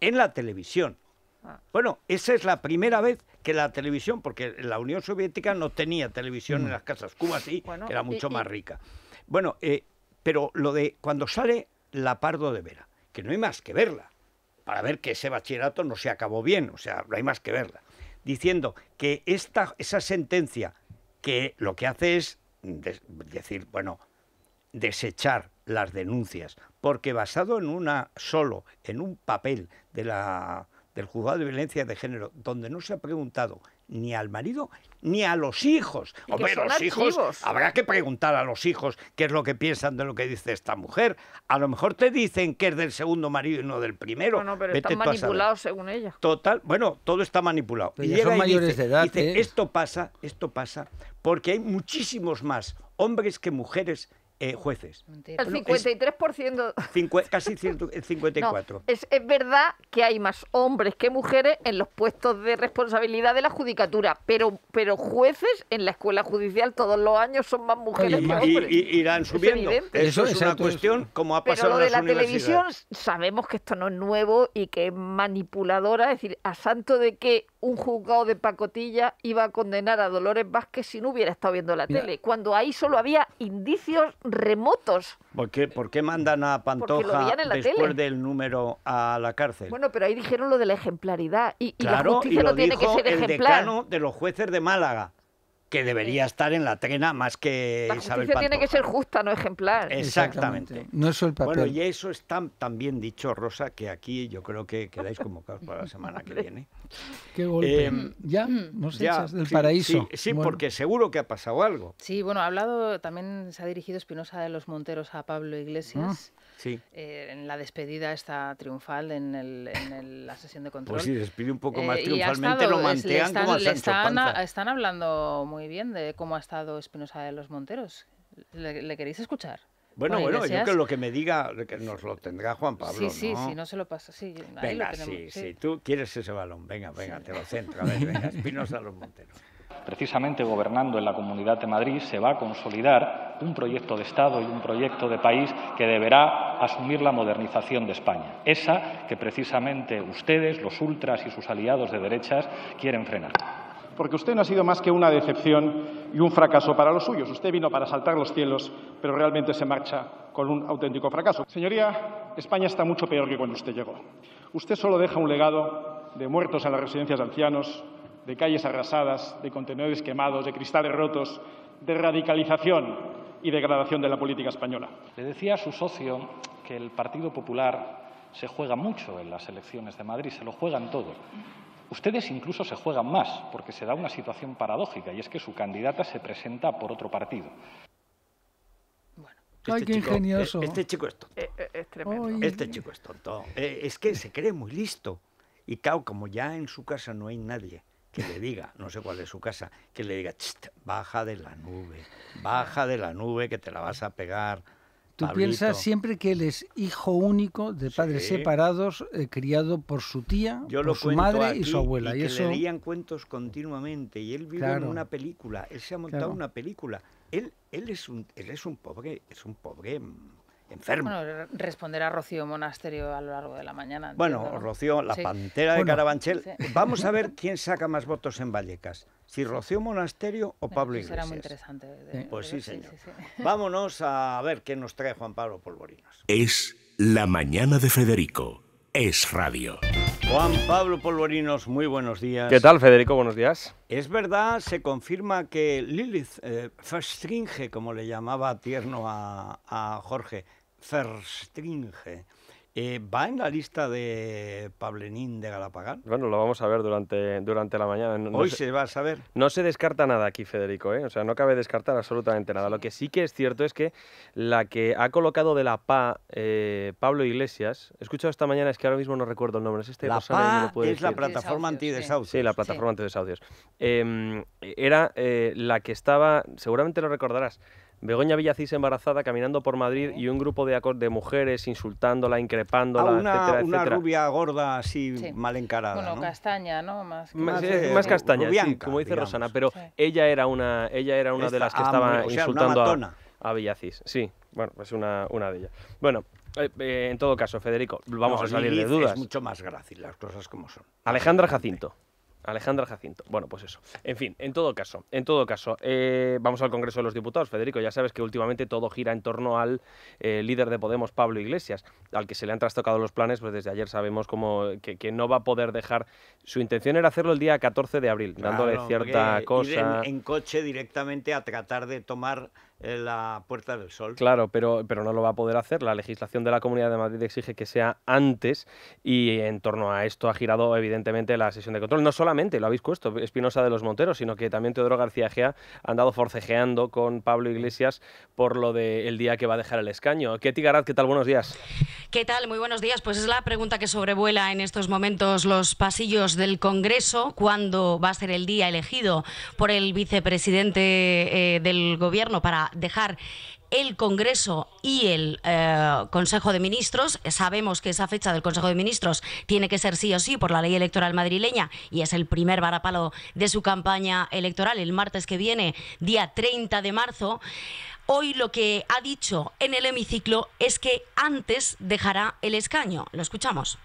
en la televisión. Ah. Bueno, esa es la primera vez que la televisión, porque la Unión Soviética no tenía televisión en mm. las casas, Cuba y era mucho más rica. Bueno, eh, pero lo de cuando sale La Pardo de Vera, que no hay más que verla, para ver que ese bachillerato no se acabó bien, o sea, no hay más que verla diciendo que esta, esa sentencia que lo que hace es decir, bueno, desechar las denuncias, porque basado en una solo, en un papel de la, del juzgado de violencia de género, donde no se ha preguntado ni al marido ni a los hijos. Hombre, los hijos, habrá que preguntar a los hijos qué es lo que piensan de lo que dice esta mujer. A lo mejor te dicen que es del segundo marido y no del primero. pero están manipulados según ella. Total, bueno, todo está manipulado. y dice, de edad. ¿eh? esto pasa, esto pasa, porque hay muchísimos más hombres que mujeres eh, jueces. El 53%. casi 54%. es, es, verdad que hay más hombres que mujeres en los puestos de responsabilidad de la judicatura, pero, pero jueces en la escuela judicial todos los años son más mujeres que hombres. Y, irán subiendo. eso, es una cuestión como ha pasado lo en de la televisión sabemos que esto no es nuevo y que es manipuladora. Es decir, a santo de que un juzgado de pacotilla iba a condenar a Dolores Vázquez si no hubiera estado viendo la tele, cuando ahí solo había indicios remotos. ¿Por qué, por qué mandan a Pantoja después del número a la cárcel? Bueno, pero ahí dijeron lo de la ejemplaridad y, la justicia no tiene que ser el decano de los jueces de Málaga que debería estar en la trena más que Isabel tiene que ser justa, no ejemplar. Exactamente. No es el papel. Bueno, y eso está tan dicho, Rosa, que aquí yo creo que quedáis convocados para la semana que viene. Qué golpe. Em, ya mm. nos echas del paraíso. Sí, porque seguro que ha pasado algo. Sí, bueno, ha hablado, también se ha dirigido Espinosa de los Monteros a Pablo Iglesias. Ah. Eh, en la despedida está triunfal en, la sesión de control. Pues sí, despide un poco eh, más triunfalmente, lo mantean están, como a Sancho están, están hablando muy bien de cómo ha estado Espinosa de los Monteros. le, queréis escuchar? Bueno, bueno, yo creo que lo que me diga que nos lo tendrá Juan Pablo. Sí, sí, ¿no? sí, no se lo pasa. Sí, venga, ahí sí, sí, tú quieres ese balón. Venga, venga, te lo centro. A ver, venga, Espinosa de los Monteros. Precisamente gobernando en la Comunidad de Madrid se va a consolidar un proyecto de Estado y un proyecto de país que deberá asumir la modernización de España, esa que precisamente ustedes, los ultras y sus aliados de derechas, quieren frenar. Porque usted no ha sido más que una decepción y un fracaso para los suyos. Usted vino para saltar los cielos, pero realmente se marcha con un auténtico fracaso. Señoría, España está mucho peor que cuando usted llegó. Usted solo deja un legado de muertos en las residencias de ancianos, de calles arrasadas, de contenedores quemados, de cristales rotos, de radicalización y degradación de la política española. Le decía a su socio que el Partido Popular se juega mucho en las elecciones de Madrid, se lo juegan todo. Ustedes incluso se juegan más, porque se da una situación paradójica, y es que su candidata se presenta por otro partido. Este Ay, qué chico, ingenioso. Eh, este chico es tonto. Eh, eh, es tremendo. Este chico es tonto. Es que se cree muy listo. Y claro, como ya en su casa no hay nadie que le diga, no sé cuál es su casa, que le diga, baja de la nube, baja de la nube que te la vas a pegar. Tú piensas siempre que él es hijo único de padres separados, eh, criado por su tía, por su madre y su abuela. Y, le leían cuentos continuamente y él vive en una película, él se ha montado una película. Él, él, es un, él es un pobre, es un pobre enfermo. Bueno, responder a Rocío Monasterio a lo largo de la mañana. Bueno, Rocío, la pantera de Carabanchel. Vamos a ver quién saca más votos en Vallecas, si Rocío Monasterio o Pablo Iglesias. Será muy interesante. Pues sí, señor. Vámonos a ver qué nos trae Juan Pablo Polvorinos. Es la mañana de Federico. Es radio. Juan Pablo Polvorinos, muy buenos días. ¿Qué tal, Federico? Buenos días. Es verdad, se confirma que Lilith eh, Fastringe, como le llamaba tierno a Jorge, Verstringe. Eh, ¿Va en la lista de Pablenín de Galapagar? Bueno, lo vamos a ver durante, durante la mañana. Hoy se, va a saber. No se descarta nada aquí, Federico. ¿eh? O sea, no cabe descartar absolutamente nada. Lo que sí que es cierto es que la que ha colocado de la PA eh, Pablo Iglesias, he escuchado esta mañana, es que ahora mismo no recuerdo el nombre. Es este la PA es la plataforma anti Sí. sí, la plataforma anti antidesahucios. Em, era la que estaba, seguramente lo recordarás, Begoña Villacís embarazada caminando por Madrid y un grupo de, de mujeres insultándola, increpándola, ah, etcétera, una, etcétera, una rubia gorda así mal encarada. Bueno, castaña, ¿no? Más, eh, castaña, como dice Rosana, pero ella era una, ella era una de las que estaba insultando a, a Villacís. Sí, bueno, es una, de ellas. Bueno, eh, eh, en todo caso, Federico, vamos a salir de dudas. Es mucho más grácil las cosas como son. Alejandra Jacinto. Alejandra Jacinto. Bueno, pues eso. En fin, en todo caso, en todo caso, eh, vamos al Congreso de los Diputados. Federico, ya sabes que últimamente todo gira en torno al eh, líder de Podemos, Pablo Iglesias, al que se le han trastocado los planes, pues desde ayer sabemos cómo que, no va a poder dejar. Su intención era hacerlo el día 14 de abril, dándole cierta cosa. en coche directamente a tratar de tomar en la Puerta del Sol. Claro, pero, pero no lo va a poder hacer. La legislación de la Comunidad de Madrid exige que sea antes y en torno a esto ha girado evidentemente la sesión de control. No solamente, lo habéis puesto, Espinosa de los Monteros, sino que también Teodoro García Gea ha andado forcejeando con Pablo Iglesias por lo del el día que va a dejar el escaño. Ketty Garat, ¿qué tal? Buenos días. ¿Qué tal? Muy buenos días. Pues es la pregunta que sobrevuela en estos momentos los pasillos del Congreso. ¿Cuándo va a ser el día elegido por el vicepresidente eh, del Gobierno para dejar el Congreso y el eh, Consejo de Ministros. Sabemos que esa fecha del Consejo de Ministros tiene que ser sí o sí por la ley electoral madrileña y es el primer varapalo de su campaña electoral el martes que viene, día 30 de marzo. Hoy lo que ha dicho en el hemiciclo es que antes dejará el escaño. Lo escuchamos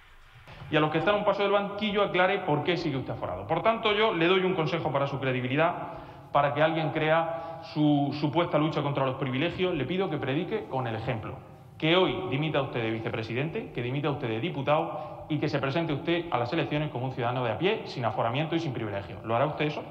y a los que están a un paso del banquillo aclare por qué sigue usted aforado. Por tanto, yo le doy un consejo para su credibilidad, para que alguien crea su supuesta lucha contra los privilegios, le pido que predique con el ejemplo. Que hoy dimita usted de vicepresidente, que dimita usted de diputado y que se presente usted a las elecciones como un ciudadano de a pie, sin aforamiento y sin privilegio. ¿Lo hará usted eso?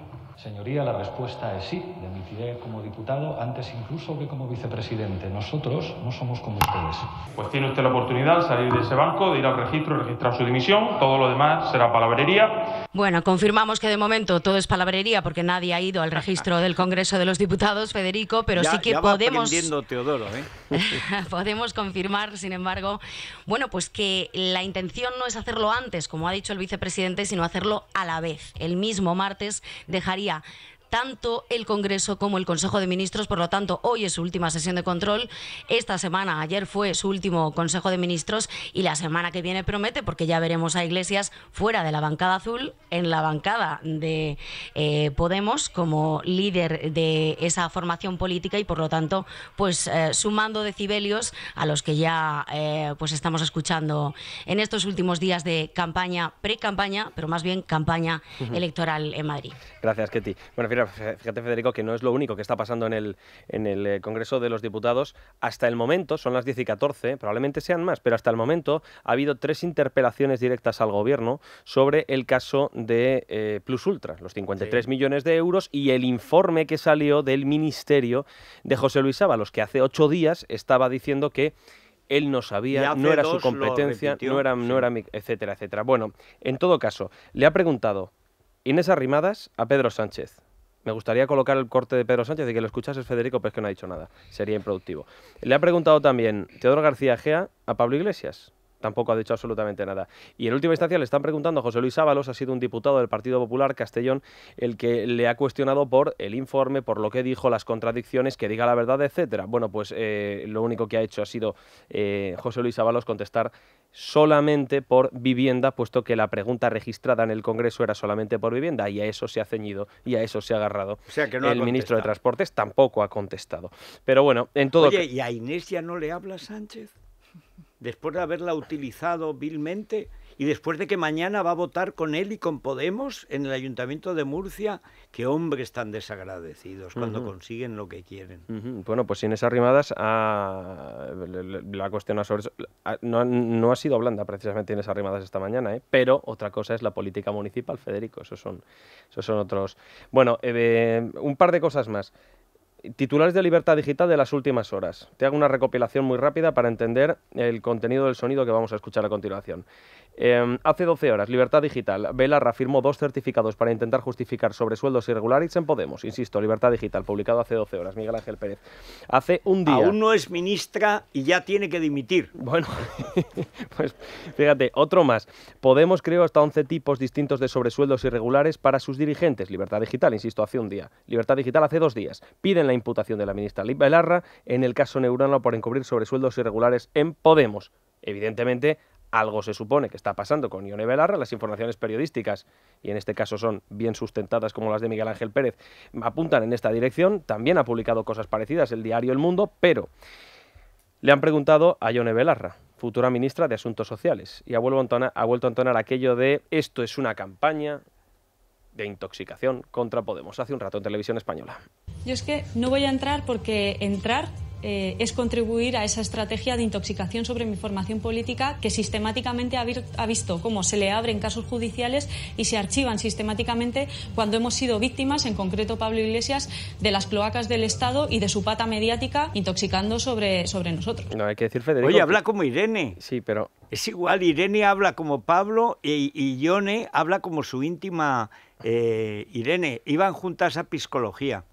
Señoría, la respuesta es sí. Demitiré como diputado antes incluso que como vicepresidente. Nosotros no somos como ustedes. Pues tiene usted la oportunidad de salir de ese banco, de ir al registro, registrar su dimisión. Todo lo demás será palabrería. Bueno, confirmamos que de momento todo es palabrería porque nadie ha ido al registro del Congreso de los Diputados, Federico, pero sí que ya va podemos. Teodoro, ¿eh? podemos confirmar, sin embargo, bueno, pues que la intención no es hacerlo antes, como ha dicho el vicepresidente, sino hacerlo a la vez. El mismo martes dejaría 啊。tanto el Congreso como el Consejo de Ministros. Por lo tanto, hoy es su última sesión de control. Esta semana, ayer fue su último Consejo de Ministros y la semana que viene promete, porque ya veremos a Iglesias fuera de la bancada azul, en la bancada de eh, Podemos como líder de esa formación política y por lo tanto, pues eh, sumando decibelios a los que ya eh, pues estamos escuchando en estos últimos días de campaña, pre-campaña, pero más bien campaña electoral en Madrid. Gracias, Ketty. Bueno, fíjate, Federico, que no es lo único que está pasando en el, en el eh, Congreso de los Diputados. Hasta el momento, son las 10 y 14, probablemente sean más, pero hasta el momento ha habido tres interpelaciones directas al Gobierno sobre el caso de eh, Plus Ultra, los 53 millones de euros y el informe que salió del Ministerio de José Luis Ábalos, que hace ocho días estaba diciendo que él no sabía, no era su competencia, no no era etcétera, etcétera. Bueno, en todo caso, le ha preguntado Inés Arrimadas a Pedro Sánchez me gustaría colocar el corte de Pedro Sánchez y que lo escuchase Federico, pero es que no ha dicho nada. Sería improductivo. Le ha preguntado también Teodoro García Gea a Pablo Iglesias. Tampoco ha dicho absolutamente nada. Y en última instancia le están preguntando a José Luis Ábalos, ha sido un diputado del Partido Popular Castellón, el que le ha cuestionado por el informe, por lo que dijo, las contradicciones, que diga la verdad, etcétera. Bueno, pues eh, lo único que ha hecho ha sido eh, José Luis Ábalos contestar solamente por vivienda, puesto que la pregunta registrada en el Congreso era solamente por vivienda, y a eso se ha ceñido y a eso se ha agarrado. el ministro de Transportes tampoco ha contestado. Pero bueno, en todo ¿y a Inés ya no le habla Sánchez? Después de haberla utilizado vilmente y después de que mañana va a votar con él y con Podemos en el Ayuntamiento de Murcia, qué hombres tan desagradecidos cuando consiguen lo que quieren. Bueno, pues Inés Arrimadas a ah, la cuestión ah, no, ha sido blanda precisamente Inés Arrimadas esta mañana, ¿eh? pero otra cosa es la política municipal, Federico, esos son, esos son otros. Bueno, eh, un par de cosas más. Titulares de Libertad Digital de las últimas horas. Te hago una recopilación muy rápida para entender el contenido del sonido que vamos a escuchar a continuación. Em, hace 12 horas, Libertad Digital. Belarra firmó dos certificados para intentar justificar sobresueldos irregulares en Podemos. Insisto, Libertad Digital, publicado hace 12 horas. Miguel Ángel Pérez. Hace un día. Aún no es ministra y ya tiene que dimitir. Bueno, pues fíjate, otro más. Podemos creó hasta 11 tipos distintos de sobresueldos irregulares para sus dirigentes. Libertad Digital, insisto, hace un día. Libertad Digital hace dos días. Piden imputación de la ministra Lip Belarra en el caso Neurano por encubrir sobresueldos irregulares en Podemos. Evidentemente, algo se supone que está pasando con Ione Belarra, las informaciones periodísticas, y en este caso son bien sustentadas como las de Miguel Ángel Pérez, apuntan en esta dirección. También ha publicado cosas parecidas el diario El Mundo, pero le han preguntado a Ione Belarra, futura ministra de Asuntos Sociales, y ha vuelto a entonar aquello de esto es una campaña, de intoxicación contra Podemos hace un rato en televisión española. Yo es que no voy a entrar porque entrar eh, es contribuir a esa estrategia de intoxicación sobre mi formación política que sistemáticamente ha, visto cómo se le abren casos judiciales y se archivan sistemáticamente cuando hemos sido víctimas, en concreto Pablo Iglesias, de las cloacas del Estado y de su pata mediática intoxicando sobre, sobre nosotros. No, hay que decir, Federico. Oye, habla como Irene. Sí, pero. Es igual, Irene habla como Pablo y, Yone habla como su íntima eh, Irene. Iban juntas a psicología.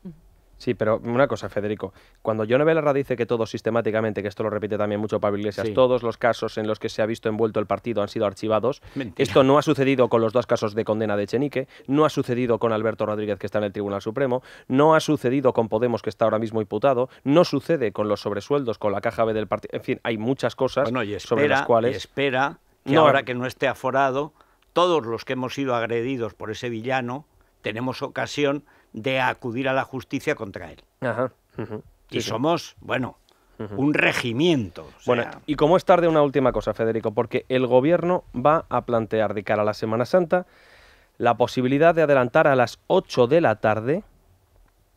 Sí, pero una cosa, Federico. Cuando John Belarra dice que todo sistemáticamente, que esto lo repite también mucho Pablo Iglesias, todos los casos en los que se ha visto envuelto el partido han sido archivados, esto no ha sucedido con los dos casos de condena de Chenique, no ha sucedido con Alberto Rodríguez, que está en el Tribunal Supremo, no ha sucedido con Podemos, que está ahora mismo imputado, no sucede con los sobresueldos, con la caja B del partido. En fin, hay muchas cosas sobre las cuales. Y espera que ahora que no esté aforado, todos los que hemos sido agredidos por ese villano tenemos ocasión de acudir a la justicia contra él. y somos, bueno, un regimiento. Bueno, y como es tarde, una última cosa, Federico, porque el gobierno va a plantear de cara a la Semana Santa la posibilidad de adelantar a las 8 de la tarde,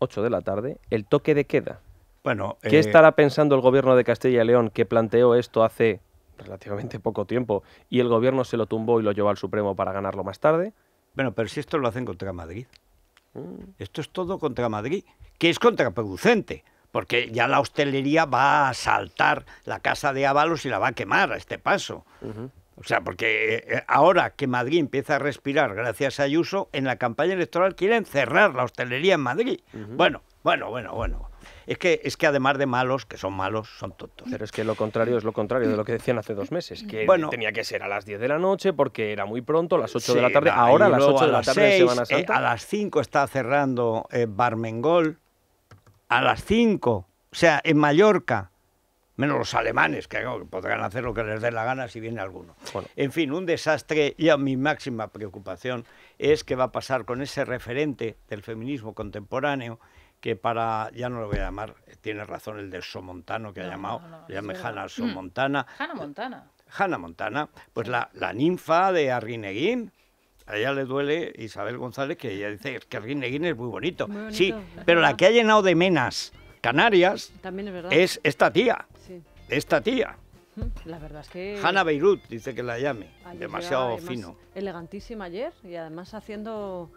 8 de la tarde, el toque de queda. Bueno, ¿Qué eh, estará pensando el gobierno de Castilla y León que planteó esto hace relativamente poco tiempo y el gobierno se lo tumbó y lo llevó al Supremo para ganarlo más tarde? Bueno, pero si esto lo hacen contra Madrid. Mm. Esto es todo contra Madrid, que es contraproducente, porque ya la hostelería va a saltar la casa de Avalos y la va a quemar a este paso. O sea, porque eh, eh, ahora que Madrid empieza a respirar gracias a Ayuso, en la campaña electoral quieren cerrar la hostelería en Madrid. Bueno, bueno, bueno, bueno. Es que, es que además de malos, que son malos, son tontos. Pero es que lo contrario es lo contrario de lo que decían hace dos meses, que tenía que ser a las 10 de la noche porque era muy pronto, a las 8 de la tarde, ahora eh, a las 8 de la tarde se de Semana a las 5 está cerrando Bar eh, Barmengol, a las 5, o sea, en Mallorca, menos los alemanes, que podrán hacer lo que les dé la gana si viene alguno. En fin, un desastre y a mi máxima preocupación es qué va a pasar con ese referente del feminismo contemporáneo que para, ya no lo voy a llamar, eh, tiene razón el de Somontano que ha llamado, llame Hannah mm. Somontana. Hannah Montana. Hannah Montana, pues la, la ninfa de Arguineguín, a ella le duele Isabel González que ella dice que Arguineguín es muy bonito. Sí, pero la que ha llenado de menas Canarias También es, esta tía, esta tía. Mm, la verdad es que... Hanna Beirut dice que la llame, demasiado fino. Elegantísima ayer y además haciendo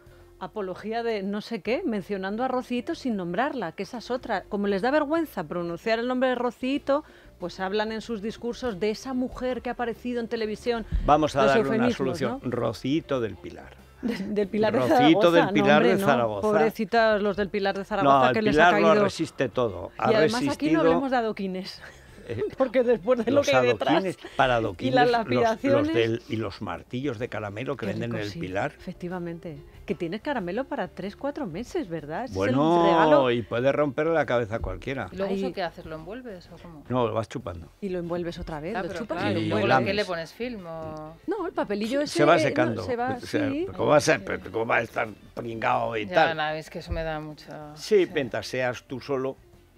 apología de no sé qué, mencionando a Rocito sin nombrarla, que esa es otra. Como les da vergüenza pronunciar el nombre de Rocito, pues hablan en sus discursos de esa mujer que ha aparecido en televisión. Vamos a darle una solución. Rocito del Pilar. del Pilar de Zaragoza. Rocito del Pilar de Zaragoza. Pobrecitas los del Pilar de Zaragoza que les ha caído. Lo resiste todo. y además aquí no hemos dado adoquines. Eh, Porque después de lo que hay detrás. Para y las Los, y los martillos de caramelo que venden en el pilar. Efectivamente. Que tienes caramelo para 3, 4 meses, ¿verdad? bueno, y puede romperle la cabeza a cualquiera. lo luego eso qué haces? ¿Lo envuelves o cómo? No, lo vas chupando. Y lo envuelves otra vez. Ah, lo chupas y, luego le pones film o... No, el papelillo ese... Eh, se va secando. ¿cómo, va a va a estar pringado y tal? Ya, es que eso me da mucho... Sí, mientras seas tú solo...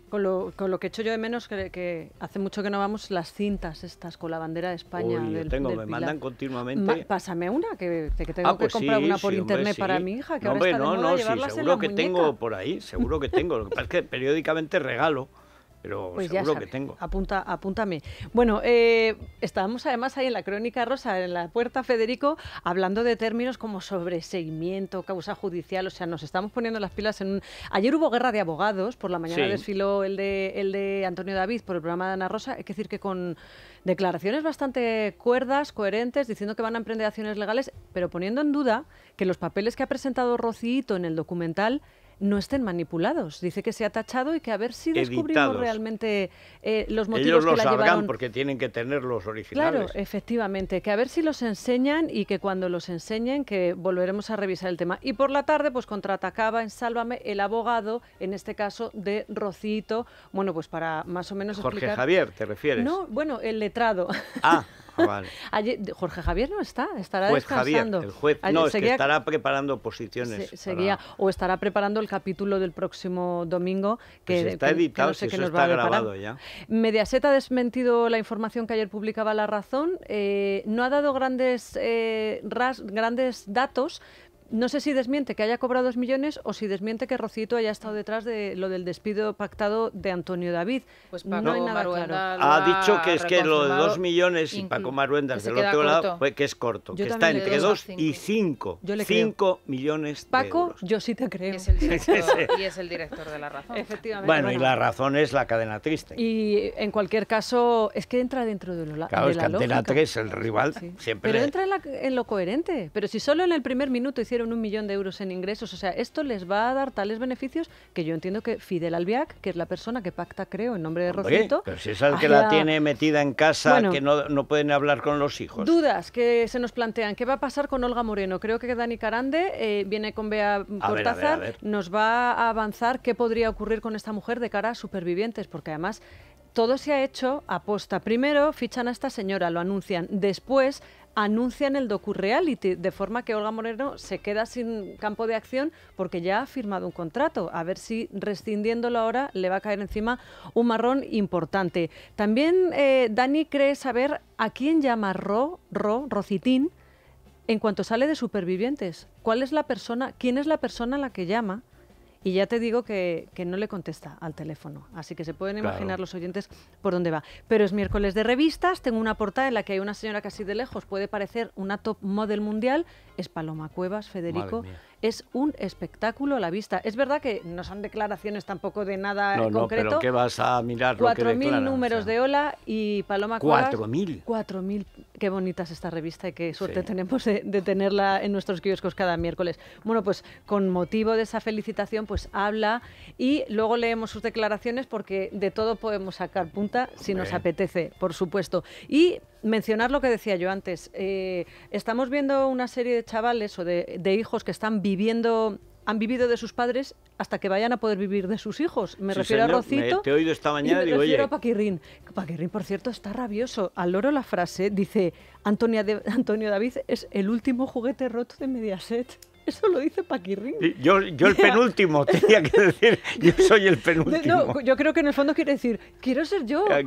Con lo, con lo que echo yo de menos, que, hace mucho que no vamos las cintas estas con la bandera de España. me mandan continuamente. pásame una, que, tengo ah, que pues comprar una por internet para mi hija, que ahora está no, seguro que tengo por ahí, seguro que tengo. Lo que pasa es que periódicamente regalo pero pues seguro que tengo. Apunta, apúntame. Bueno, eh, estábamos además ahí en la crónica rosa, en la puerta Federico, hablando de términos como sobreseimiento, causa judicial, o sea, nos estamos poniendo las pilas en un... Ayer hubo guerra de abogados, por la mañana desfiló el de, el de Antonio David por el programa de Ana Rosa, es decir, que con declaraciones bastante cuerdas, coherentes, diciendo que van a emprender acciones legales, pero poniendo en duda que los papeles que ha presentado Rocito en el documental no estén manipulados. Dice que se ha tachado y que a ver si descubrimos realmente eh, los motivos Ellos que los la sabrán porque tienen que tener los originales. Claro, efectivamente, que a ver si los enseñan y que cuando los enseñen que volveremos a revisar el tema. Y por la tarde pues contraatacaba en Sálvame el abogado, en este caso de Rocito, bueno pues para más o menos Jorge Javier, ¿te refieres? No, bueno, el letrado. Ah. Ah, Jorge Javier no está, estará descansando. Javier, el no, es que estará preparando posiciones. seguía, o estará preparando el capítulo del próximo domingo. Que, pues está editado, que, está grabado ya. Mediaset ha desmentido la información que ayer publicaba La Razón. Eh, no ha dado grandes, eh, grandes datos no sé si desmiente que haya cobrado dos millones o si desmiente que Rocito haya estado detrás de lo del despido pactado de Antonio David. Pues no hay nada Ha dicho que es que lo de dos millones y Paco Maruendas del otro lado, que es corto, que está entre dos y cinco. Yo cinco millones de Paco, yo sí te creo. Y es, el director, de La Razón. Efectivamente. Bueno, y La Razón es la cadena triste. Y en cualquier caso, es que entra dentro de lo de la es que 3, el rival, siempre... Pero entra en lo coherente. Pero si solo en el primer minuto hicieron un millón de euros en ingresos. O sea, esto les va a dar tales beneficios que yo entiendo que Fidel Albiac, que es la persona que pacta, creo, en nombre de Rocito. Pero si es el que la... tiene metida en casa, que no, pueden hablar con los hijos. Dudas que se nos plantean. ¿Qué va a pasar con Olga Moreno? Creo que Dani Carande eh, viene con Bea Cortázar. Nos va a avanzar qué podría ocurrir con esta mujer de cara a supervivientes, porque además todo se ha hecho aposta. Primero fichan a esta señora, lo anuncian. Después anuncian el docu-reality, de forma que Olga Moreno se queda sin campo de acción porque ya ha firmado un contrato. A ver si rescindiéndolo ahora le va a caer encima un marrón importante. También eh, Dani cree saber a quién llama Ro, Ro, Rocitín, en cuanto sale de Supervivientes. ¿Cuál es la persona, quién es la persona a la que llama? Y ya te digo que, no le contesta al teléfono, así que se pueden imaginar los oyentes por dónde va. Pero es miércoles de revistas, tengo una portada en la que hay una señora casi de lejos, puede parecer una top model mundial, es Paloma Cuevas, Federico es un espectáculo a la vista. Es verdad que no son declaraciones tampoco de nada no, concreto. No, pero ¿qué vas a mirar? 4.000 números de Ola y Paloma cuatro ¿4.000? 4.000. Qué bonita es esta revista y qué suerte tenemos de, tenerla en nuestros kioscos cada miércoles. Bueno, pues con motivo de esa felicitación, pues habla y luego leemos sus declaraciones porque de todo podemos sacar punta si nos apetece, por supuesto. Y mencionar lo que decía yo antes. Eh, estamos viendo una serie de chavales o de, hijos que están viviendo han vivido de sus padres hasta que vayan a poder vivir de sus hijos. Me refiero a Rocito. Me, refiero a Paquirrín. Paquirrín, por cierto, está rabioso. Al loro la frase dice: Antonio David es el último juguete roto de Mediaset. Eso lo dice Paquirrín. Yo, el penúltimo, tenía que decir, yo soy el penúltimo. No, yo creo que en el fondo quiere decir, quiero ser yo. Ah,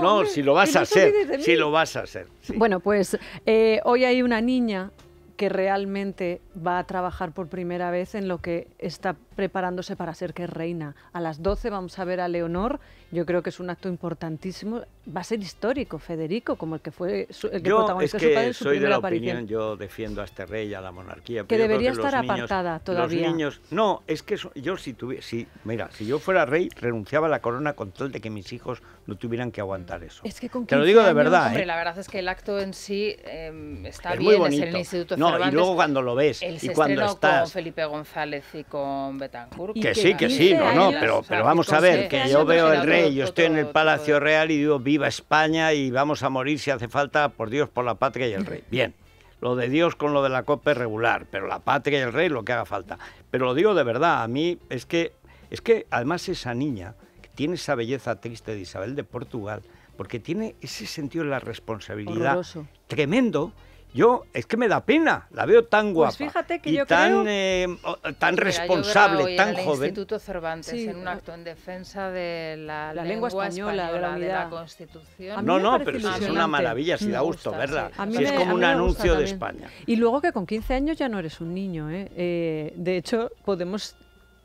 no, si lo vas a ser, si lo vas a ser. Bueno, pues eh, hoy hay una niña que realmente va a trabajar por primera vez en lo que está preparándose para ser que es reina. A las 12 vamos a ver a Leonor yo creo que es un acto importantísimo. Va a ser histórico, Federico, como el que fue su, el que yo su padre soy de la opinión, yo defiendo a este rey, a la monarquía. Que debería estar apartada todavía. Los no, es que yo si tuviera, si, mira, si yo fuera rey renunciaba a la corona con tal de que mis hijos no tuvieran que aguantar eso. Te lo digo de verdad. ¿eh? la verdad es que el acto en sí em, está bien, es el Instituto no, Y luego cuando lo ves y cuando estás. con Felipe González y con Betancourt. Que, sí, que sí, no, no, pero, pero vamos a ver, que yo veo el rey, yo estoy en el Palacio Real y digo, viva España y vamos a morir si hace falta, por Dios, por la patria y el rey. Bien lo de Dios con lo de la copa es regular, pero la patria y el rey lo que haga falta. Pero lo digo de verdad, a mí es que, es que además esa niña, tiene esa belleza triste de Isabel de Portugal, porque tiene ese sentido de la responsabilidad tremendo. Yo, es que me da pena, la veo tan guapa. y tan, responsable, tan joven. Instituto Cervantes, en un acto en defensa de la, lengua española, de, la Constitución. No, no, pero es una maravilla, si da gusto verdad. si es como un anuncio de España. Y luego que con 15 años ya no eres un niño, eh, eh de hecho, podemos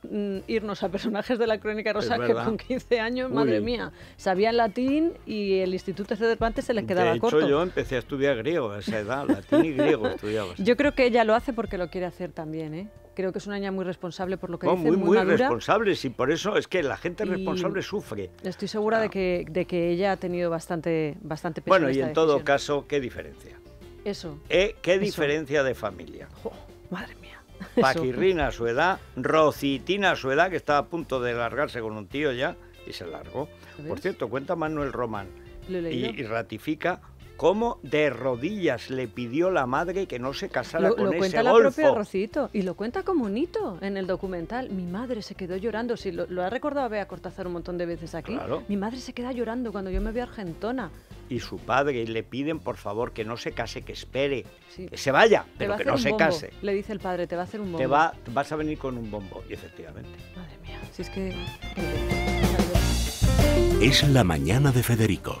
Mm, irnos a personajes de la crónica rosa que con 15 años, madre mía, sabían latín y el Instituto de Cervantes se les quedaba de hecho, Yo empecé a estudiar griego a esa edad, latín y griego estudiaba. Yo creo que ella lo hace porque lo quiere hacer también, ¿eh? Creo que es una niña muy responsable por lo que dice. Muy, muy, muy responsable, y por eso es que la gente responsable sufre. Estoy segura de, ah. que, de que ella ha tenido bastante, bastante Bueno, y en todo caso, ¿qué diferencia? Eso. Eh, ¿Qué diferencia de familia? madre mía. Paquirrina a su edad, Rocitina a su edad, que estaba a punto de largarse con un tío ya, y se largó. Por cierto, cuenta Manuel Román y ratifica cómo de rodillas le pidió la madre que no se casara lo, con lo cuenta la propia Rocito y lo cuenta como un hito en el documental. Mi madre se quedó llorando, si lo, ha recordado Bea Cortázar un montón de veces aquí. Claro. Mi madre se queda llorando cuando yo me voy a Argentona. Y su padre le piden por favor que no se case, que espere, que se vaya, pero que no se case. Le dice el padre, te va a hacer un bombo. Te va, vas a venir con un bombo, y efectivamente. Madre mía, si es que... Es la mañana de Federico.